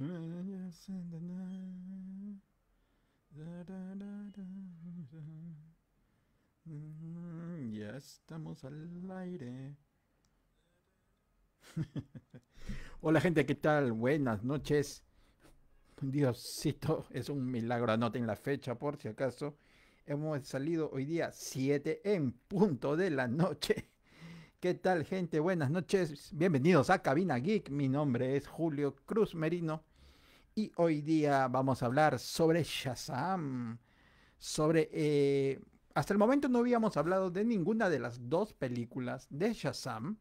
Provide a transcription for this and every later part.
Mm, ya estamos al aire. Hola gente, ¿qué tal? Buenas noches. Diosito, es un milagro. Anoten la fecha por si acaso. Hemos salido hoy día 7 en punto de la noche. ¿Qué tal gente? Buenas noches, bienvenidos a Cabina Geek, mi nombre es Julio Cruz Merino y hoy día vamos a hablar sobre Shazam, sobre... Eh, hasta el momento no habíamos hablado de ninguna de las dos películas de Shazam.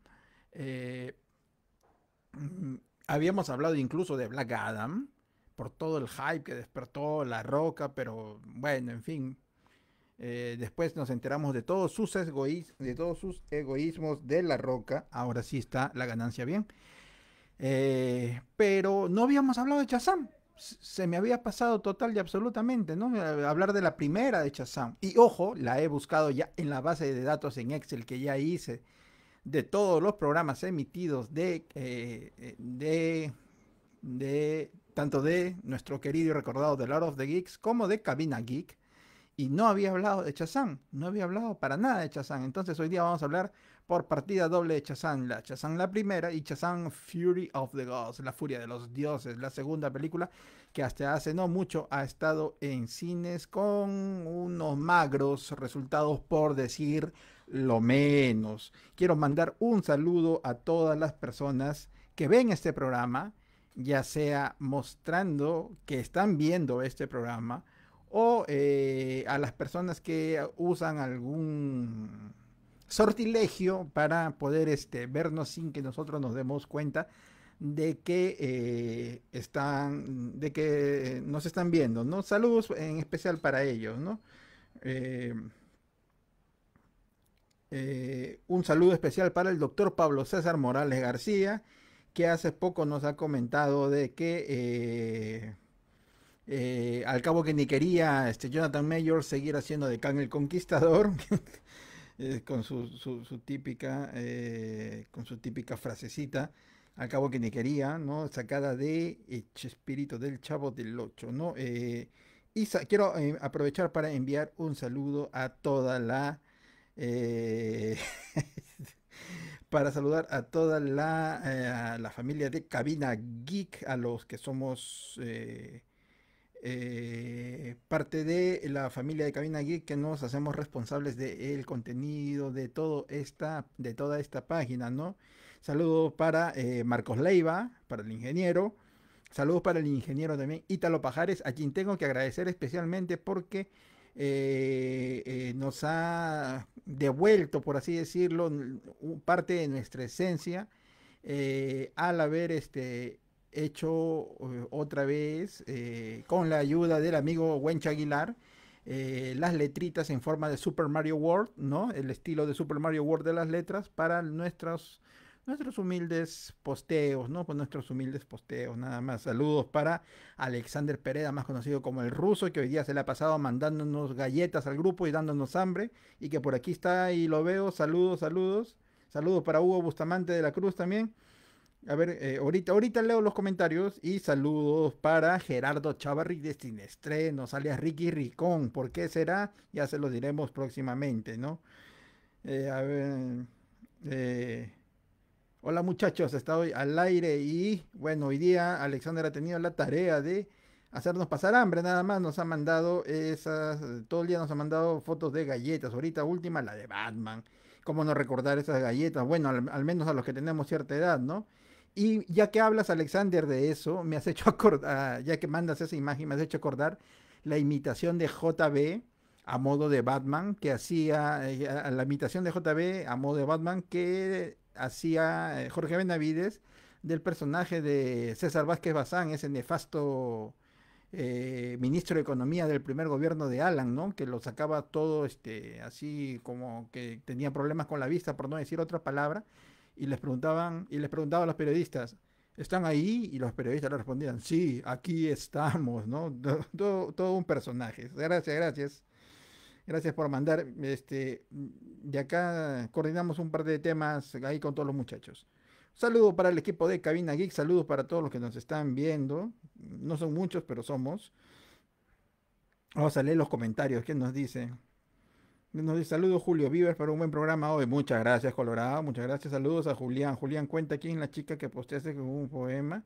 Eh, habíamos hablado incluso de Black Adam, por todo el hype que despertó La Roca, pero bueno, en fin, eh, después nos enteramos de todos, sus de todos sus egoísmos de la roca. Ahora sí está la ganancia bien. Eh, pero no habíamos hablado de Chazam. Se me había pasado total y absolutamente, ¿no? Eh, hablar de la primera de Chazam. Y ojo, la he buscado ya en la base de datos en Excel que ya hice de todos los programas emitidos de, de, de tanto de nuestro querido y recordado The Lord of the Geeks como de Cabina Geek y no había hablado de Chazán, no había hablado para nada de Chazán. Entonces hoy día vamos a hablar por partida doble de Chazán, la Chazán la primera y Chazán Fury of the Gods, la furia de los dioses, la segunda película que hasta hace no mucho ha estado en cines con unos magros resultados por decir lo menos. Quiero mandar un saludo a todas las personas que ven este programa, ya sea mostrando que están viendo este programa, o eh, a las personas que usan algún sortilegio para poder este, vernos sin que nosotros nos demos cuenta de que eh, están de que nos están viendo no saludos en especial para ellos no eh, un saludo especial para el doctor Pablo César Morales García que hace poco nos ha comentado de que eh, al cabo que ni quería este, Jonathan Mayor seguir haciendo de Khan el Conquistador. Eh, con su, típica eh, con su típica frasecita al cabo que ni quería no sacada de Espíritu del Chavo del Ocho no y quiero aprovechar para enviar un saludo a toda la para saludar a toda la, familia de Cabina Geek, a los que somos eh, parte de la familia de Cabina Geek que nos hacemos responsables del contenido de, todo esta, de toda esta página, ¿no? Saludos para eh, Marcos Leiva, para el ingeniero. Saludos para el ingeniero también, Ítalo Pajares, a quien tengo que agradecer especialmente porque eh, nos ha devuelto, por así decirlo, parte de nuestra esencia al haber este, hecho eh, otra vez eh, con la ayuda del amigo Wencha Aguilar. Eh, las letritas en forma de Super Mario World, ¿no? El estilo de Super Mario World de las letras para nuestros, nuestros humildes posteos, ¿no? Pues nuestros humildes posteos, nada más. Saludos para Alexander Pereda, más conocido como el ruso, que hoy día se le ha pasado mandándonos galletas al grupo y dándonos hambre, y que por aquí está y lo veo. Saludos, saludos. Saludos para Hugo Bustamante de la Cruz también. A ver, eh, ahorita, ahorita leo los comentarios y saludos para Gerardo Chavarri de sale a Ricky Ricón. ¿Por qué será? Ya se lo diremos próximamente, ¿no? Eh, a ver. Eh, hola muchachos, está hoy al aire y bueno, hoy día Alexander ha tenido la tarea de hacernos pasar hambre, nada más nos ha mandado esas, todo el día nos ha mandado fotos de galletas, ahorita última la de Batman, cómo no recordar esas galletas, bueno, al menos a los que tenemos cierta edad, ¿no? Y ya que hablas, Alexander, de eso, me has hecho acordar, ya que mandas esa imagen, me has hecho acordar la imitación de JB a modo de Batman, que hacía, eh, la imitación de JB a modo de Batman que hacía eh, Jorge Benavides del personaje de César Vázquez Bazán, ese nefasto eh, ministro de Economía del primer gobierno de Alan, ¿no? Que lo sacaba todo este, así como que tenía problemas con la vista, por no decir otra palabra y les preguntaban, y les preguntaba a los periodistas, ¿están ahí? Y los periodistas le respondían, sí, aquí estamos, ¿no? Todo, un personaje. Gracias, gracias. Gracias por mandar. Este, de acá coordinamos un par de temas ahí con todos los muchachos. Saludos para el equipo de Cabina Geek, saludos para todos los que nos están viendo. No son muchos, pero somos. Vamos a leer los comentarios, ¿qué nos dice nos dice saludos Julio Vives para un buen programa hoy. Muchas gracias Colorado, muchas gracias. Saludos a Julián. Julián cuenta quién es la chica que posteaste con un poema.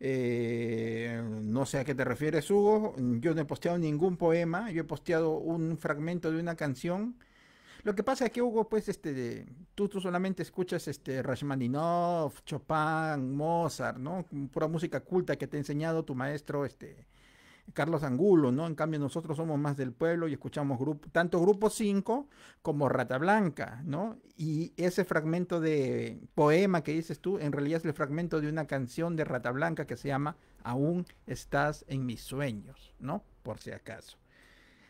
Eh, no sé a qué te refieres Hugo. Yo no he posteado ningún poema. Yo he posteado un fragmento de una canción. Lo que pasa es que Hugo, pues, este, tú, tú solamente escuchas este Rachmaninoff, Chopin, Mozart, ¿no? Pura música culta que te ha enseñado tu maestro, este, Carlos Angulo, ¿no? En cambio, nosotros somos más del pueblo y escuchamos tanto Grupo 5 como Rata Blanca, ¿no? Y ese fragmento de poema que dices tú, en realidad es el fragmento de una canción de Rata Blanca que se llama Aún estás en mis sueños, ¿no? Por si acaso.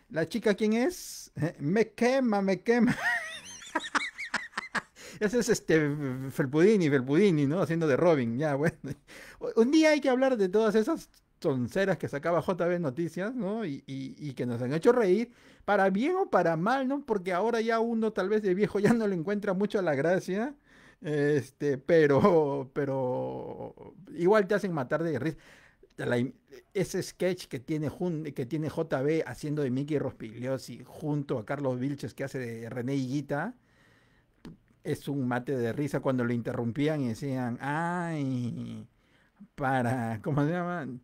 ¿La chica quién es? Me quema, me quema. Ese es este Felpudini, Felpudini, ¿no? Haciendo de Robin, ya, bueno. Un día hay que hablar de todas esas tonceras que sacaba JB Noticias, ¿no? Y, y, y, que nos han hecho reír, para bien o para mal, ¿no? Porque ahora ya uno tal vez de viejo ya no le encuentra mucho la gracia, este, pero, pero igual te hacen matar de risa. ese sketch que tiene, que tiene JB haciendo de Mickey Rospigliosi junto a Carlos Vilches que hace de René Higuita, es un mate de risa cuando lo interrumpían y decían, ay, para, ¿cómo se llaman?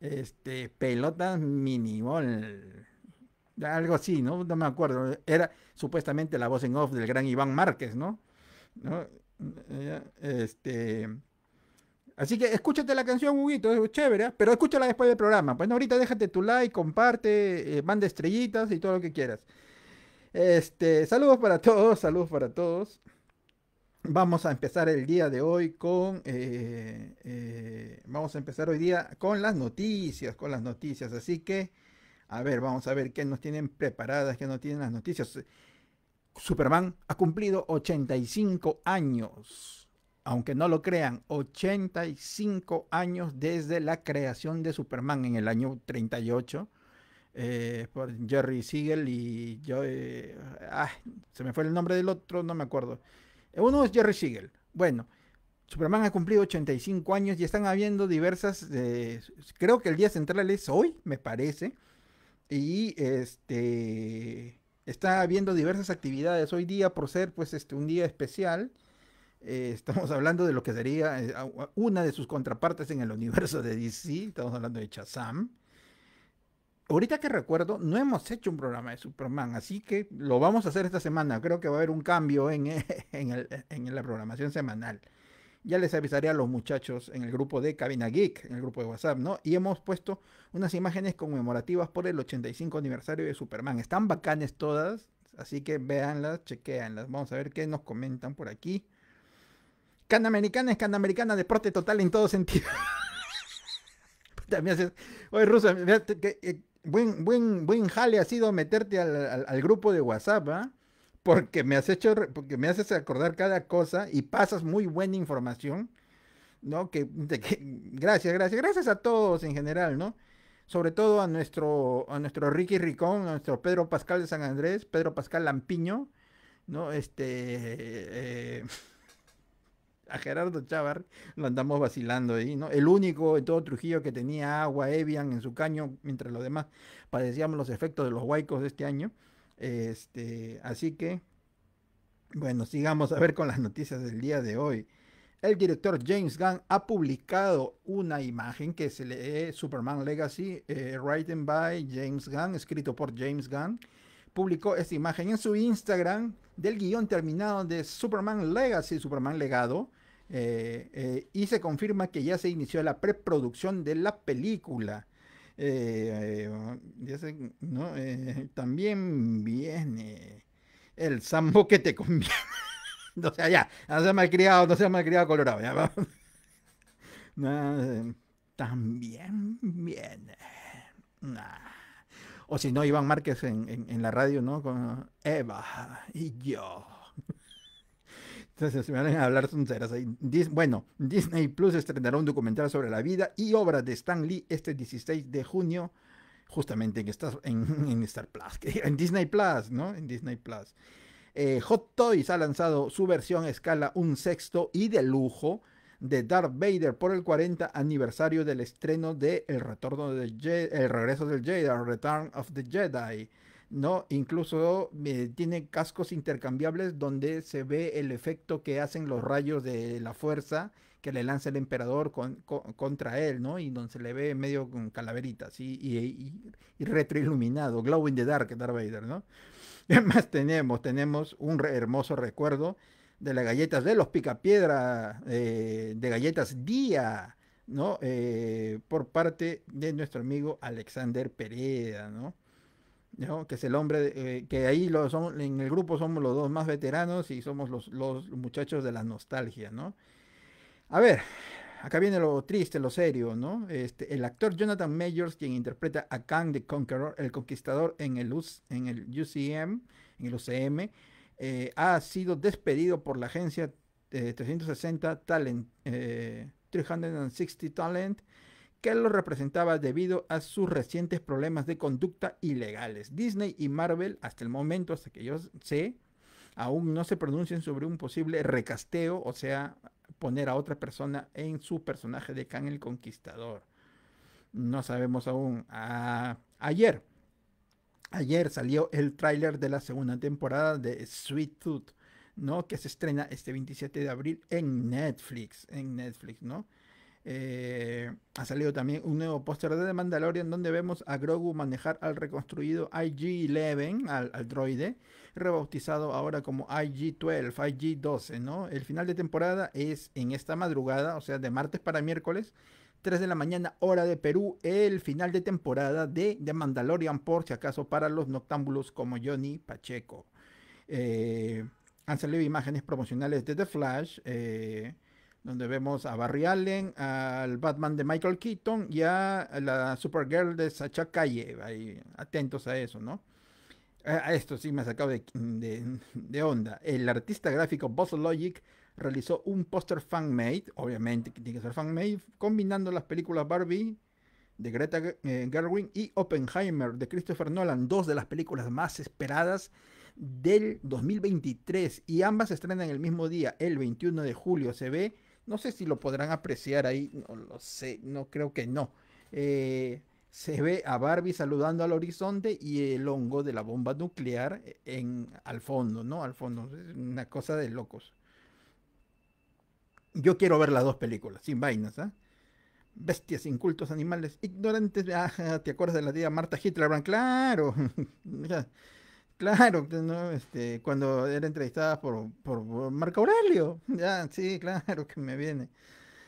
este, pelotas minibol. Algo así, ¿no? No me acuerdo. Era supuestamente la voz en off del gran Iván Márquez, ¿no? Eh, este. Así que escúchate la canción, Huguito, es chévere, ¿eh? pero escúchala después del programa. Pues no, ahorita déjate tu like, comparte, eh, manda estrellitas y todo lo que quieras. Este, saludos para todos, saludos para todos. Vamos a empezar el día de hoy con. Eh, eh, vamos a empezar hoy día con las noticias, con las noticias. Así que, a ver, vamos a ver qué nos tienen preparadas, qué nos tienen las noticias. Superman ha cumplido 85 años. Aunque no lo crean, 85 años desde la creación de Superman en el año 38. Eh, por Jerry Siegel y yo. Ah, se me fue el nombre del otro, no me acuerdo. Eh, uno es Jerry Siegel. Bueno, Superman ha cumplido 85 años y están habiendo diversas, eh, creo que el día central es hoy, me parece, y este, está habiendo diversas actividades hoy día por ser pues este, un día especial. Eh, estamos hablando de lo que sería una de sus contrapartes en el universo de DC, estamos hablando de Chazam ahorita que recuerdo, no hemos hecho un programa de Superman, así que lo vamos a hacer esta semana. Creo que va a haber un cambio eh, en, la programación semanal. Ya les avisaré a los muchachos en el grupo de Cabina Geek, en el grupo de WhatsApp, ¿no? Y hemos puesto unas imágenes conmemorativas por el 85 aniversario de Superman. Están bacanes todas, así que véanlas, chequeanlas Vamos a ver qué nos comentan por aquí. Canamericana es canamericana, deporte total en todo sentido. También haces. Oye, que... Eh, buen, buen, buen jale ha sido meterte al, grupo de WhatsApp, ¿ah? Porque me has hecho, porque me haces acordar cada cosa y pasas muy buena información, ¿no? Que, gracias, gracias, gracias a todos en general, ¿no? Sobre todo a nuestro, a nuestro Ricky Ricón, a nuestro Pedro Pascal de San Andrés, Pedro Pascal Lampiño, ¿no? Este. Eh, a Gerardo Chávar lo andamos vacilando ahí, ¿no? El único en todo Trujillo que tenía agua Evian en su caño, mientras los demás padecíamos los efectos de los huaicos de este año. Este, así que, bueno, sigamos a ver con las noticias del día de hoy. El director James Gunn ha publicado una imagen que se lee Superman Legacy, eh, written by James Gunn, escrito por James Gunn. Publicó esta imagen en su Instagram del guión terminado de Superman Legacy, Superman Legado, eh, eh, y se confirma que ya se inició la preproducción de la película. Eh, también viene el sambo que te conviene. o sea, ya, no sea malcriado, no sea malcriado colorado. también viene. O si no, Iván Márquez en, en la radio, ¿no? Con Eva y yo. Entonces me van a hablar tonteras bueno, Disney Plus estrenará un documental sobre la vida y obra de Stan Lee este 16 de junio, justamente en Star, en, en Star Plus, en Disney Plus, ¿no? En Disney Plus. Eh, Hot Toys ha lanzado su versión escala un sexto y de lujo de Darth Vader por el 40 aniversario del estreno de El Retorno del El Regreso del Jedi, Return of the Jedi. ¿no? Incluso eh, tiene cascos intercambiables donde se ve el efecto que hacen los rayos de la fuerza que le lanza el emperador contra él, ¿no? Y donde se le ve medio con calaveritas y, retroiluminado, glow in the dark, Darth Vader, ¿no? Además tenemos, tenemos un hermoso recuerdo de las galletas de los picapiedra, eh, de galletas día, ¿no? Eh, por parte de nuestro amigo Alexander Pereda, ¿no? que es el hombre, eh, que ahí lo son, en el grupo somos los dos más veteranos y somos los, muchachos de la nostalgia, ¿no? A ver, acá viene lo triste, lo serio, ¿no? Este, el actor Jonathan Majors, quien interpreta a Kang the Conqueror, el conquistador en el, en el UCM, en el UCM, eh, ha sido despedido por la agencia 360 eh, Talent, 360 Talent, que lo representaba debido a sus recientes problemas de conducta ilegales. Disney y Marvel, hasta el momento, hasta que yo sé, aún no se pronuncian sobre un posible recasteo, o sea, poner a otra persona en su personaje de Khan el Conquistador. No sabemos aún. Ah, ayer, ayer salió el tráiler de la segunda temporada de Sweet Tooth, ¿no? Que se estrena este 27 de abril en Netflix, en Netflix, ¿no? Eh, ha salido también un nuevo póster de The Mandalorian donde vemos a Grogu manejar al reconstruido IG-11, al, droide, rebautizado ahora como IG-12, IG-12, ¿no? El final de temporada es en esta madrugada, o sea, de martes para miércoles, 3 de la mañana, hora de Perú, el final de temporada de The Mandalorian, por si acaso, para los noctámbulos como Johnny Pacheco. Eh, han salido imágenes promocionales de The Flash, eh, donde vemos a Barry Allen, al Batman de Michael Keaton y a la Supergirl de Sacha Calle. atentos a eso, ¿no? A esto sí me ha sacado de, onda. El artista gráfico Boss Logic realizó un póster fan-made, obviamente que tiene que ser fan-made, combinando las películas Barbie de Greta eh, Gerwig y Oppenheimer de Christopher Nolan, dos de las películas más esperadas del 2023 y ambas estrenan el mismo día, el 21 de julio. Se ve no sé si lo podrán apreciar ahí, no lo sé, no creo que no. Eh, se ve a Barbie saludando al horizonte y el hongo de la bomba nuclear en, al fondo, ¿no? Al fondo, es una cosa de locos. Yo quiero ver las dos películas, sin vainas, ¿ah? Bestias, incultos, animales, ignorantes. Ah, ¿te acuerdas de la tía Marta Hitler? Claro. Claro, pues, no, este, cuando era entrevistada por, por, Marco Aurelio. Ya, sí, claro que me viene.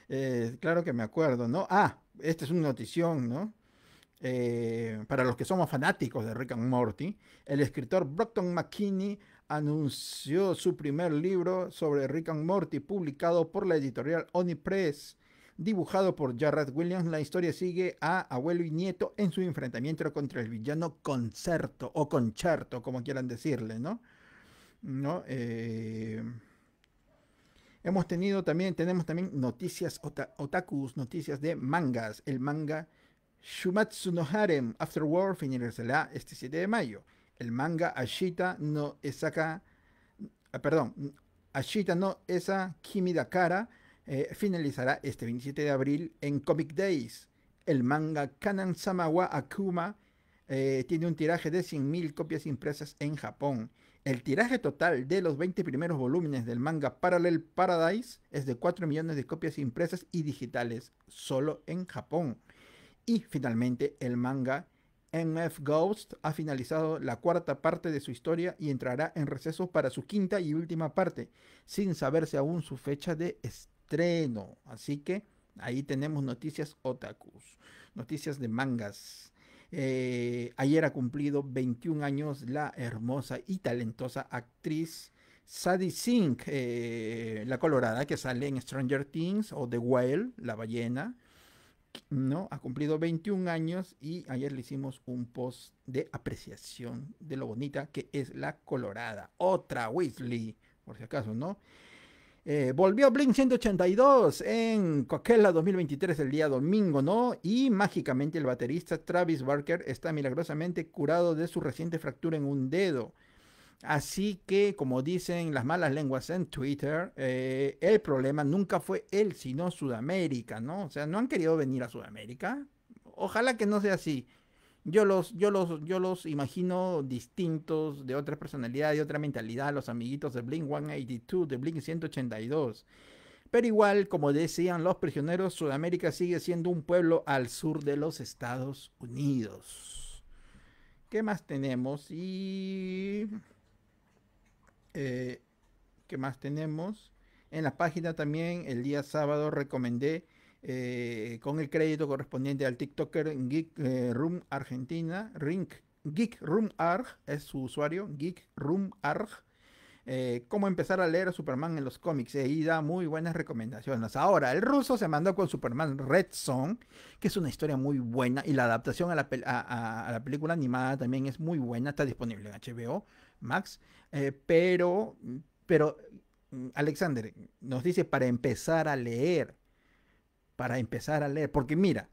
Eh, claro que me acuerdo, ¿no? Ah, esta es una notición, ¿no? Eh, para los que somos fanáticos de Rick and Morty, el escritor Brockton McKinney anunció su primer libro sobre Rick and Morty, publicado por la editorial Oni Press dibujado por Jarrett Williams, la historia sigue a abuelo y nieto en su enfrentamiento contra el villano Concerto o Concerto, como quieran decirle, ¿no? ¿No? Eh, hemos tenido también, tenemos también noticias otakus, noticias de mangas. El manga Shumatsu no Harem After War finalizará este 7 de mayo. El manga Ashita no Esaka, ah, perdón, Ashita no Esa Kimida Kara eh, finalizará este 27 de abril en Comic Days. El manga Kanan Samawa Akuma eh, tiene un tiraje de 100.000 copias impresas en Japón. El tiraje total de los 20 primeros volúmenes del manga Parallel Paradise es de 4 millones de copias impresas y digitales, solo en Japón. Y finalmente, el manga MF Ghost ha finalizado la cuarta parte de su historia y entrará en receso para su quinta y última parte, sin saberse aún su fecha de estreno. Así que ahí tenemos noticias otakus, noticias de mangas. Eh, ayer ha cumplido 21 años la hermosa y talentosa actriz Sadie Sink, eh, la colorada que sale en Stranger Things o The Whale, la ballena. ¿no? Ha cumplido 21 años y ayer le hicimos un post de apreciación de lo bonita que es la Colorada. Otra Weasley, por si acaso, ¿no? Eh, volvió Blink 182 en Coachella 2023 el día domingo, ¿no? Y mágicamente el baterista Travis Barker está milagrosamente curado de su reciente fractura en un dedo. Así que, como dicen las malas lenguas en Twitter, eh, el problema nunca fue él, sino Sudamérica, ¿no? O sea, no han querido venir a Sudamérica. Ojalá que no sea así yo los, yo yo los imagino distintos, de otra personalidad, de otra mentalidad, los amiguitos de Blink 182, de Blink 182. Pero igual, como decían los prisioneros, Sudamérica sigue siendo un pueblo al sur de los Estados Unidos. ¿Qué más tenemos? Y. Eh, ¿Qué más tenemos? En la página también el día sábado recomendé eh, con el crédito correspondiente al TikToker Geek eh, Room Argentina, Rink, Geek Room Arg es su usuario, Geek Room Arg. Eh, cómo empezar a leer a Superman en los cómics. y da muy buenas recomendaciones. Ahora, el ruso se mandó con Superman Red Song que es una historia muy buena. Y la adaptación a la, película animada también es muy buena. Está disponible en HBO Max. pero, pero, mm, Alexander nos dice para empezar a leer para empezar a leer. Porque mira,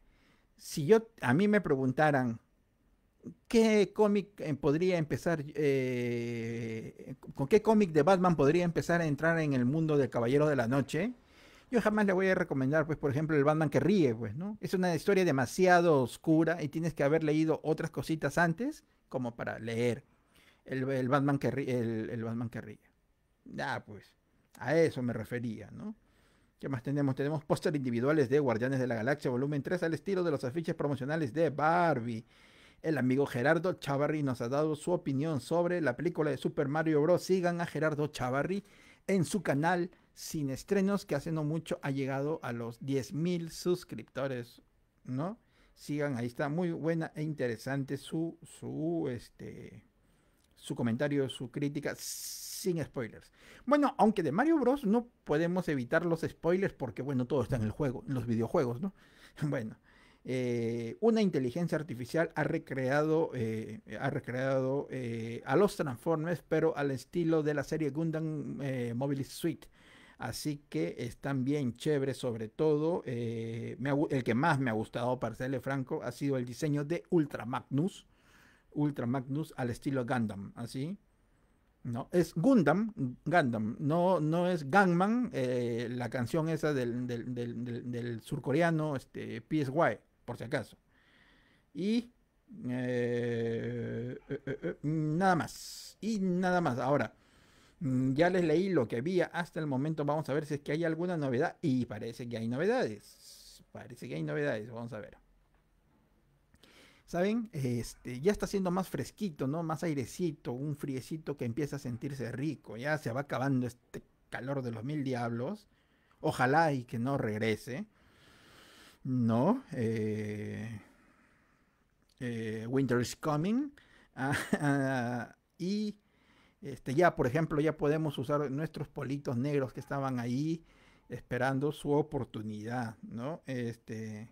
si yo a mí me preguntaran qué cómic eh, podría empezar, eh, con qué cómic de Batman podría empezar a entrar en el mundo del Caballero de la Noche, yo jamás le voy a recomendar, pues, por ejemplo, el Batman que ríe, pues, ¿no? Es una historia demasiado oscura y tienes que haber leído otras cositas antes como para leer el, Batman que ríe, el, Batman que ríe. Ah, pues, a eso me refería, ¿no? ¿Qué más tenemos? Tenemos póster individuales de Guardianes de la Galaxia Volumen 3 al estilo de los afiches promocionales de Barbie. El amigo Gerardo Chavarri nos ha dado su opinión sobre la película de Super Mario Bros. Sigan a Gerardo Chavarri en su canal Sin Estrenos, que hace no mucho ha llegado a los 10.000 suscriptores, ¿no? Sigan, ahí está muy buena e interesante su, su, este, su comentario, su crítica sin spoilers. Bueno, aunque de Mario Bros. no podemos evitar los spoilers porque, bueno, todo está en el juego, en los videojuegos, ¿no? Bueno, eh, una inteligencia artificial ha recreado, eh, ha recreado eh, a los Transformers, pero al estilo de la serie Gundam Mobile Suite. Así que están bien chévere. sobre todo el que más me ha gustado, para serle franco, ha sido el diseño de Ultra Magnus. Ultra Magnus al estilo Gundam, así. ¿ah, no, es Gundam, Gundam, no, no es Gangman, eh, la canción esa del, del, surcoreano este, PSY, por si acaso. Y eh, eh, nada más, y nada más. Ahora, mm, ya les leí lo que había hasta el momento, vamos a ver si es que hay alguna novedad. Y parece que hay novedades, parece que hay novedades, vamos a ver. ¿saben? Este, ya está siendo más fresquito, ¿no? Más airecito, un friecito que empieza a sentirse rico, ya se va acabando este calor de los mil diablos, ojalá y que no regrese, ¿no? Eh, eh, winter is coming, ah, ah, y este, ya, por ejemplo, ya podemos usar nuestros politos negros que estaban ahí esperando su oportunidad, ¿no? Este,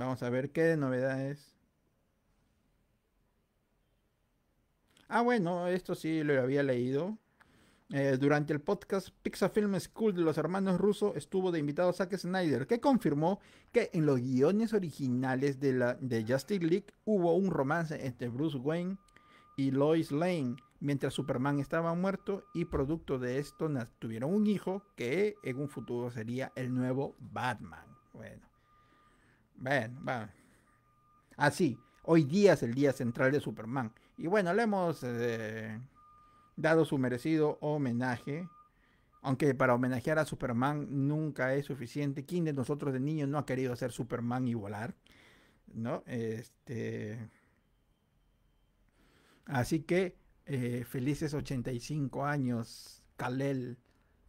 Vamos a ver qué novedades. Ah, bueno, esto sí lo había leído. Eh, durante el podcast Pixar Film School de los hermanos Russo estuvo de invitado Zack Snyder, que confirmó que en los guiones originales de, la, de Justice League hubo un romance entre Bruce Wayne y Lois Lane, mientras Superman estaba muerto y producto de esto tuvieron un hijo que en un futuro sería el nuevo Batman. Bueno va. Así, ah, hoy día es el día central de Superman. Y bueno, le hemos eh, dado su merecido homenaje. Aunque para homenajear a Superman nunca es suficiente. ¿Quién de nosotros de niños no ha querido ser Superman y volar? ¿No? Este. Así que eh, felices 85 años, Kalel,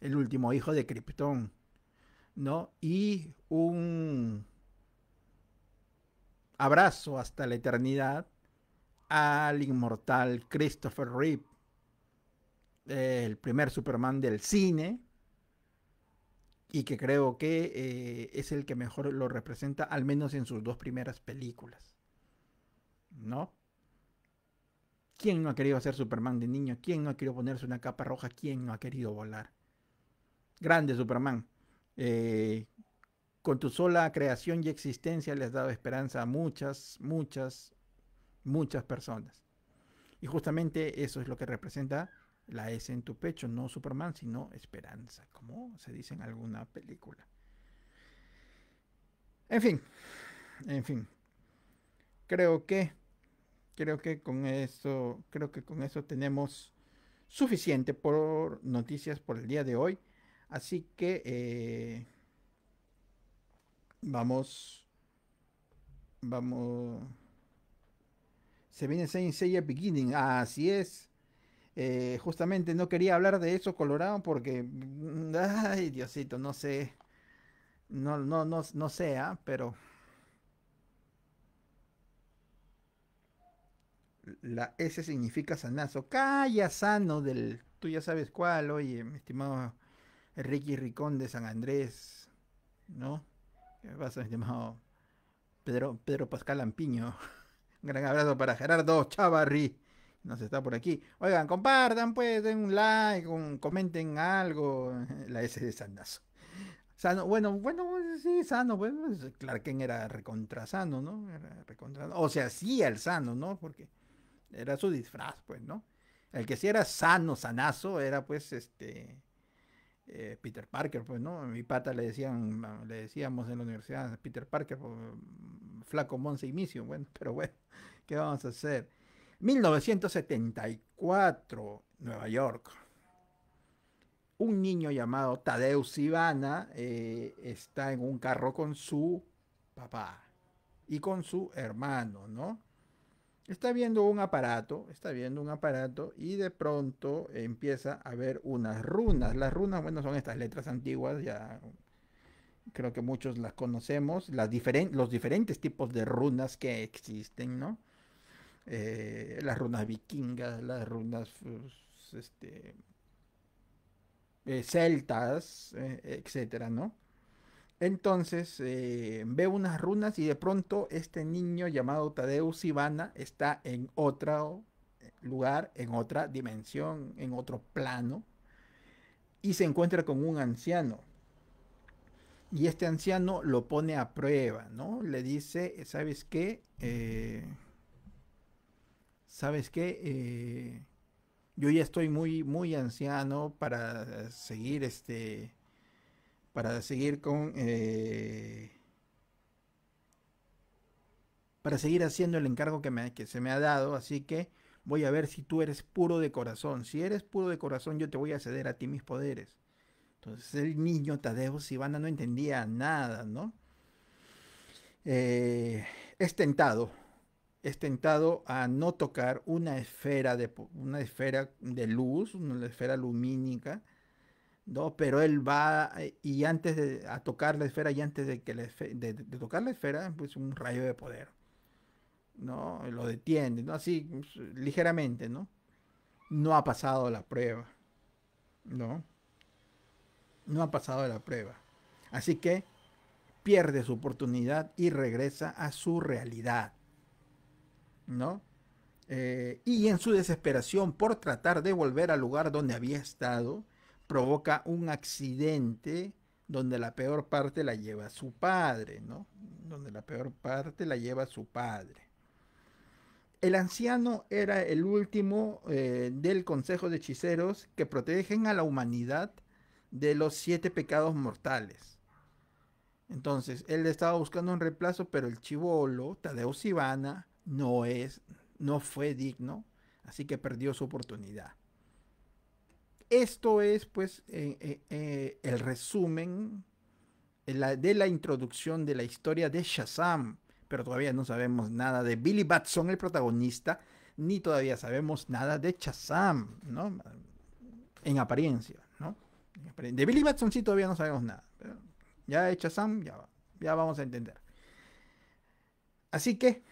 el último hijo de Krypton, ¿no? Y un abrazo hasta la eternidad al inmortal Christopher Reeve, el primer Superman del cine, y que creo que eh, es el que mejor lo representa, al menos en sus dos primeras películas. ¿No? ¿Quién no ha querido ser Superman de niño? ¿Quién no ha querido ponerse una capa roja? ¿Quién no ha querido volar? Grande Superman. Eh, con tu sola creación y existencia le has dado esperanza a muchas, muchas, muchas personas. Y justamente eso es lo que representa la S en tu pecho, no Superman, sino esperanza, como se dice en alguna película. En fin, en fin. Creo que creo que con esto, creo que con eso tenemos suficiente por noticias por el día de hoy. Así que eh, Vamos. Vamos. Se viene Saint Seiya Beginning. así es. Eh, justamente no quería hablar de eso, Colorado, porque. Mm, ay, Diosito, no sé. No, no, no, no sea, ¿ah? pero. La S significa sanazo. Calla sano del. Tú ya sabes cuál, oye, mi estimado Ricky Ricón de San Andrés. ¿No? ¿Qué pasa, estimado Pedro, Pedro Pascal Lampiño? Un gran abrazo para Gerardo Chavarri. Nos está por aquí. Oigan, compartan, pues, den un like, comenten algo. La S de Sanazo. Sano, bueno, bueno, sí, sano, bueno, pues, pues, Clark era era recontrasano, ¿no? O sea, sí el sano, ¿no? Porque era su disfraz, pues, ¿no? El que sí era sano, sanazo, era pues este eh, Peter Parker, pues, ¿no? A mi pata le decían, mm, le decíamos en la universidad, Peter Parker, pues, mm, flaco Monse misión bueno, pero bueno, ¿qué vamos a hacer? 1974, Nueva York. Un niño llamado Tadeu Sivana eh, está en un carro con su papá y con su hermano, ¿no? está viendo un aparato, está viendo un aparato y de pronto empieza a ver unas runas. Las runas, bueno, son estas letras antiguas, ya creo que muchos las conocemos, los diferentes tipos de runas que existen, ¿no? Eh, las runas vikingas, las runas pues, este, eh, celtas, eh, etcétera, ¿no? Entonces eh, ve unas runas y de pronto este niño llamado Tadeusz Ivana está en otro eh, lugar, en otra dimensión, en otro plano y se encuentra con un anciano. Y este anciano lo pone a prueba, ¿no? Le dice, ¿sabes qué? Eh, ¿Sabes qué? yo ya estoy muy, muy anciano para seguir este para seguir con... Eh, para seguir haciendo el encargo que, me, que se me ha dado, así que voy a ver si tú eres puro de corazón. Si eres puro de corazón, yo te voy a ceder a ti mis poderes. Entonces el niño Tadeo Sivana no entendía nada, ¿no? Eh, es tentado, es tentado a no tocar una esfera de, una esfera de luz, una esfera lumínica, pero él va eh, y antes de tocar la esfera y antes de que de, tocar la esfera, pues un rayo de poder, ¿no? Lo detiene, ¿no? Así pues, ligeramente, ¿no? No ha pasado la prueba, ¿no? ha pasado la prueba. Así que pierde su oportunidad y regresa a su realidad, eh, y en su desesperación por tratar de volver al lugar donde había estado, provoca un accidente donde la peor parte la lleva su padre, ¿no? Donde la peor parte la lleva su padre. El anciano era el último eh, del Consejo de Hechiceros que protegen a la humanidad de los siete pecados mortales. Entonces, él estaba buscando un reemplazo, pero el chivolo, Tadeo Sivana, no es, no fue digno, así que perdió su oportunidad. Esto es pues eh, eh, eh, el resumen de la, introducción de la historia de Shazam, pero todavía no sabemos nada de Billy Batson, el protagonista, ni todavía sabemos nada de Shazam, ¿no? En apariencia, ¿no? De Billy Batson sí todavía no sabemos nada. Pero ya de Shazam ya, vamos a entender. Así que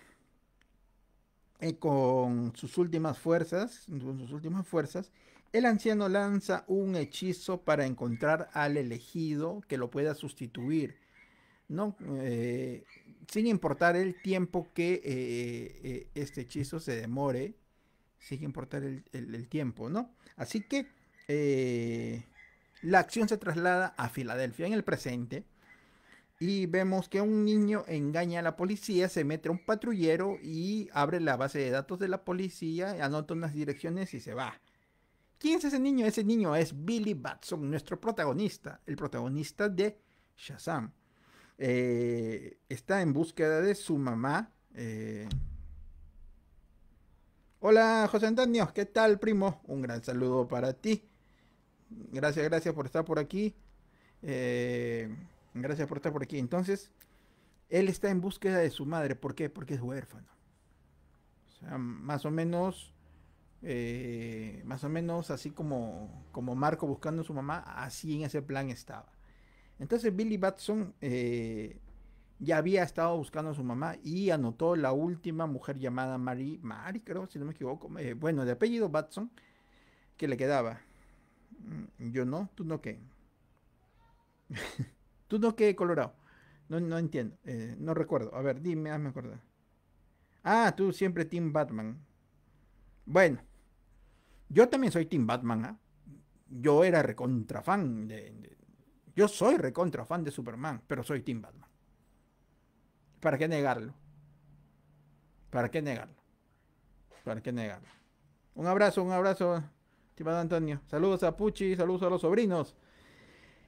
con sus últimas fuerzas, con sus últimas fuerzas, el anciano lanza un hechizo para encontrar al elegido que lo pueda sustituir, ¿no? Eh, sin importar el tiempo que eh, eh, este hechizo se demore, sin importar el, el tiempo, ¿no? Así que la acción se traslada a Filadelfia en el presente y vemos que un niño engaña a la policía, se mete a un patrullero y abre la base de datos de la policía, anota unas direcciones y se va. ¿Quién es ese niño? Ese niño es Billy Batson, nuestro protagonista, el protagonista de Shazam. Eh, está en búsqueda de su mamá. Eh. Hola José Antonio, ¿qué tal primo? Un gran saludo para ti. Gracias, gracias por estar por aquí. Eh, gracias por estar por aquí. Entonces, él está en búsqueda de su madre. ¿Por qué? Porque es huérfano. O sea, más o menos eh, más o menos así como, como Marco buscando a su mamá, así en ese plan estaba. Entonces Billy Batson eh, ya había estado buscando a su mamá y anotó la última mujer llamada Mary, Mary creo, si no me equivoco, eh, bueno, de apellido Batson, que le quedaba. Mm, yo no, tú no qué. tú no qué, Colorado. No, entiendo, no recuerdo. A ver, dime, hazme acordar. Ah, tú siempre Tim Batman. Bueno, yo también soy Team Batman. ¿ah? Yo era recontra fan de, Yo soy recontra fan de Superman, pero soy Team Batman. ¿Para qué negarlo? ¿Para qué negarlo? ¿Para qué negarlo? Un abrazo, un abrazo, estimado Antonio. Saludos a Pucci, saludos a los sobrinos.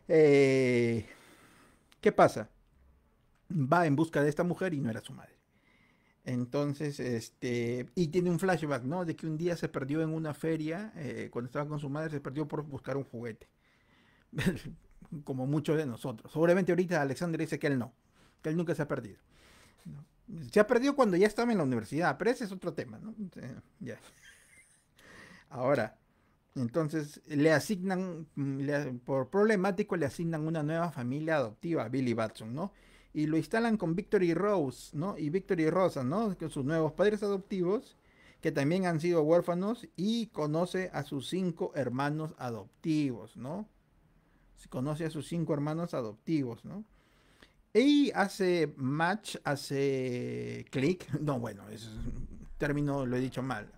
Eh, ¿Qué pasa? Va en busca de esta mujer y no era su madre. Entonces, este, y tiene un flashback, ¿no? De que un día se perdió en una feria, eh, cuando estaba con su madre, se perdió por buscar un juguete. Como muchos de nosotros. Seguramente ahorita Alexander dice que él no, que él nunca se ha perdido. Se ha perdido cuando ya estaba en la universidad, pero ese es otro tema, ¿no? ya. Ahora, entonces le asignan, por problemático, le asignan una nueva familia adoptiva a Billy Batson, ¿no? y lo instalan con Victory Rose, ¿no? Y Victory Rosa, ¿no? Con sus nuevos padres adoptivos, que también han sido huérfanos, y conoce a sus cinco hermanos adoptivos, ¿no? Conoce a sus cinco hermanos adoptivos, ¿no? Y hace match, hace click, no, bueno, es término lo he dicho mal,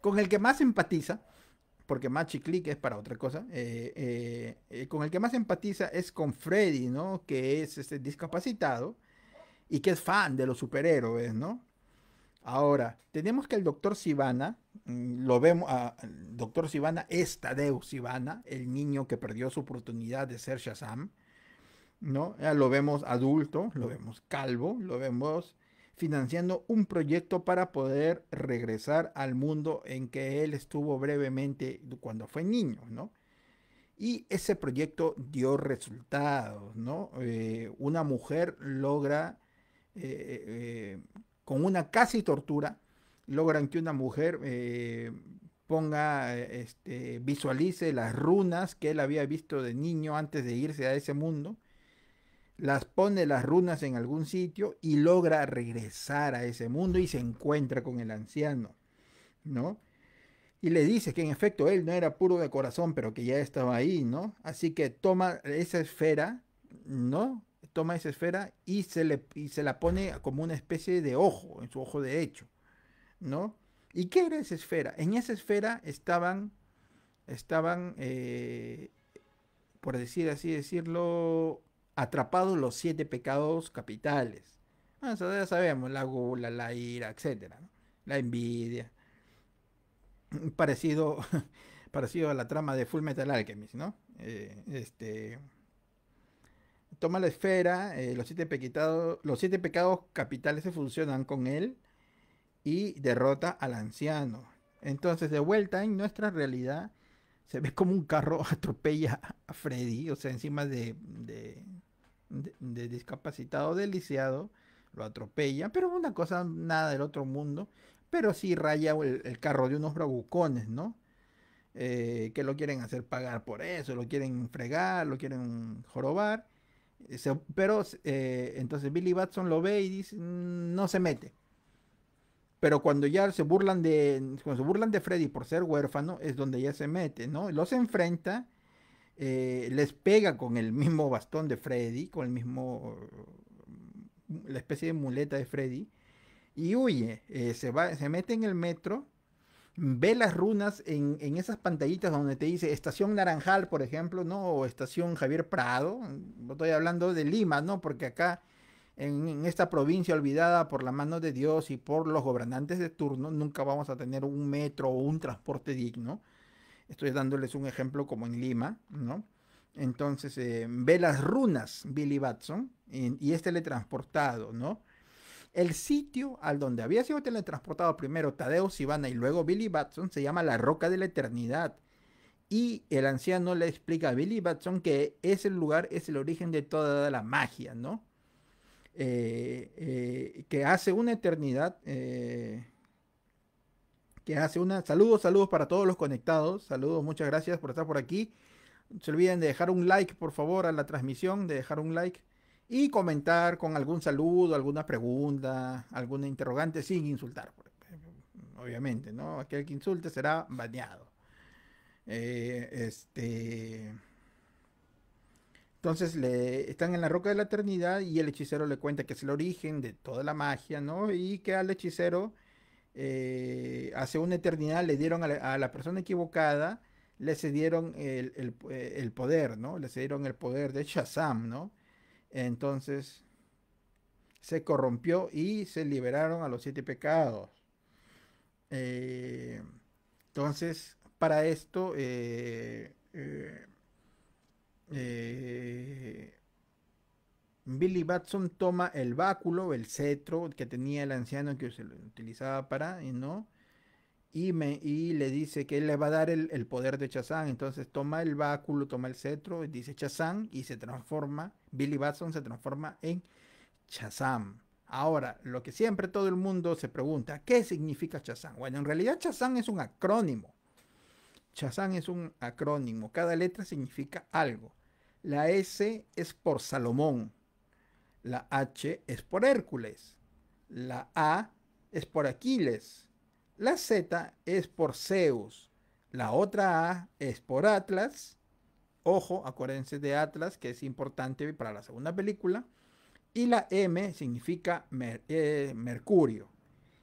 con el que más empatiza, porque Machi Click es para otra cosa. Eh, eh, eh, con el que más empatiza es con Freddy, ¿no? Que es este, discapacitado y que es fan de los superhéroes, ¿no? Ahora, tenemos que el doctor Sivana, mm, lo vemos, a ah, doctor Sivana es Tadeu Sivana, el niño que perdió su oportunidad de ser Shazam, ¿no? lo vemos adulto, lo vemos calvo, lo vemos financiando un proyecto para poder regresar al mundo en que él estuvo brevemente cuando fue niño, ¿no? Y ese proyecto dio resultados, ¿no? Eh, una mujer logra, eh, eh, con una casi tortura, logran que una mujer ponga, este, visualice las runas que él había visto de niño antes de irse a ese mundo las pone las runas en algún sitio y logra regresar a ese mundo y se encuentra con el anciano, ¿no? Y le dice que en efecto él no era puro de corazón, pero que ya estaba ahí, ¿no? Así que toma esa esfera, ¿no? Toma esa esfera y se, le, se la pone como una especie de ojo, en su ojo de hecho, ¿no? ¿Y qué era esa esfera? En esa esfera estaban, estaban, eh, por decir así decirlo, Atrapados los siete pecados capitales. Ah, ya sabemos, la gula, la ira, etc. La envidia. Parecido, parecido a la trama de Full Metal Alchemist, ¿no? Eh, este, toma la esfera, eh, los, siete pecados, los siete pecados capitales se fusionan con él y derrota al anciano. Entonces, de vuelta en nuestra realidad, se ve como un carro atropella a Freddy, o sea, encima de, de, discapacitado, deliciado lo atropella, pero una cosa nada del otro mundo, pero sí raya el, carro de unos bravucones, ¿no? Eh, que lo quieren hacer pagar por eso, lo quieren fregar, lo quieren jorobar. Eh, pero eh, entonces Billy Batson lo ve y dice, mm, no se mete. Pero cuando ya se burlan de, cuando se burlan de Freddy por ser huérfano, es donde ya se mete, ¿no? Los enfrenta eh, les pega con el mismo bastón de Freddy, con el mismo, la especie de muleta de Freddy, y huye, eh, se, mete en el metro, ve las runas en, esas pantallitas donde te dice Estación Naranjal, por ejemplo, ¿no? O Estación Javier Prado, estoy hablando de Lima, ¿no? Porque acá, en esta provincia olvidada por la mano de Dios y por los gobernantes de turno, nunca vamos a tener un metro o un transporte digno Estoy dándoles un ejemplo como en Lima, ¿no? Entonces eh, ve las runas Billy Batson y, es teletransportado, ¿no? El sitio al donde había sido teletransportado primero Tadeo Sivana y luego Billy Batson se llama la Roca de la Eternidad. Y el anciano le explica a Billy Batson que ese lugar es el origen de toda la magia, ¿no? Eh, eh, que hace una eternidad, hace una. Saludos, saludos para todos los conectados. Saludos, muchas gracias por estar por aquí. No se olviden de dejar un like, por favor, a la transmisión, de dejar un like y comentar con algún saludo, alguna pregunta, alguna interrogante sin insultar. Obviamente, ¿no? Aquel que insulte será bañado eh, este. Entonces le, están en la roca de la eternidad y el hechicero le cuenta que es el origen de toda la magia, ¿no? Y que al hechicero eh, hace una eternidad le dieron a la, persona equivocada, le cedieron eh, el, poder, ¿no? Le cedieron el poder de Shazam, ¿no? Entonces se corrompió y se liberaron a los siete pecados. Eh, entonces, para esto, eh, eh, Billy Batson toma el báculo, el cetro que tenía el anciano que se lo utilizaba para, ¿no? Y, me, y le dice que él le va a dar el, poder de Chazán. Entonces toma el báculo, toma el cetro, y dice Chazán y se transforma, Billy Batson se transforma en Chazán, Ahora, lo que siempre todo el mundo se pregunta, ¿qué significa Chazán? Bueno, en realidad Chazán es un acrónimo. Chazán es un acrónimo. Cada letra significa algo. La S es por Salomón, la H es por Hércules. La A es por Aquiles. La Z es por Zeus. La otra A es por Atlas. Ojo, acuérdense de Atlas, que es importante para la segunda película. Y la M significa eh, Mercurio.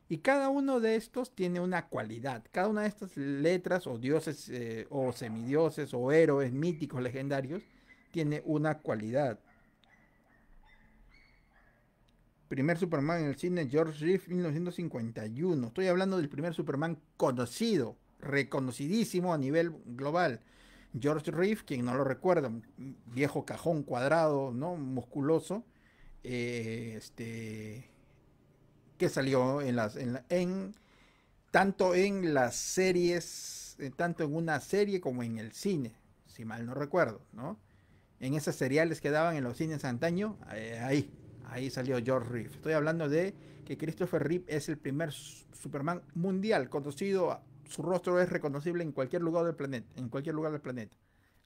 Y cada uno de estos tiene una cualidad. Cada una de estas letras o dioses eh, o semidioses o héroes míticos legendarios tiene una cualidad. Primer Superman en el cine, George Reeves, 1951. Estoy hablando del primer Superman conocido, reconocidísimo a nivel global. George Reeves, quien no lo recuerda, viejo cajón cuadrado, ¿no? Musculoso. Eh, este que salió en las en, tanto en las series, eh, tanto en una serie como en el cine, si mal no recuerdo, ¿no? En esas seriales que daban en los cines antaño, eh, ahí, Ahí salió George Reeve. Estoy hablando de que Christopher Reeve es el primer Superman mundial conocido. Su rostro es reconocible en cualquier lugar del planeta. En cualquier lugar del planeta.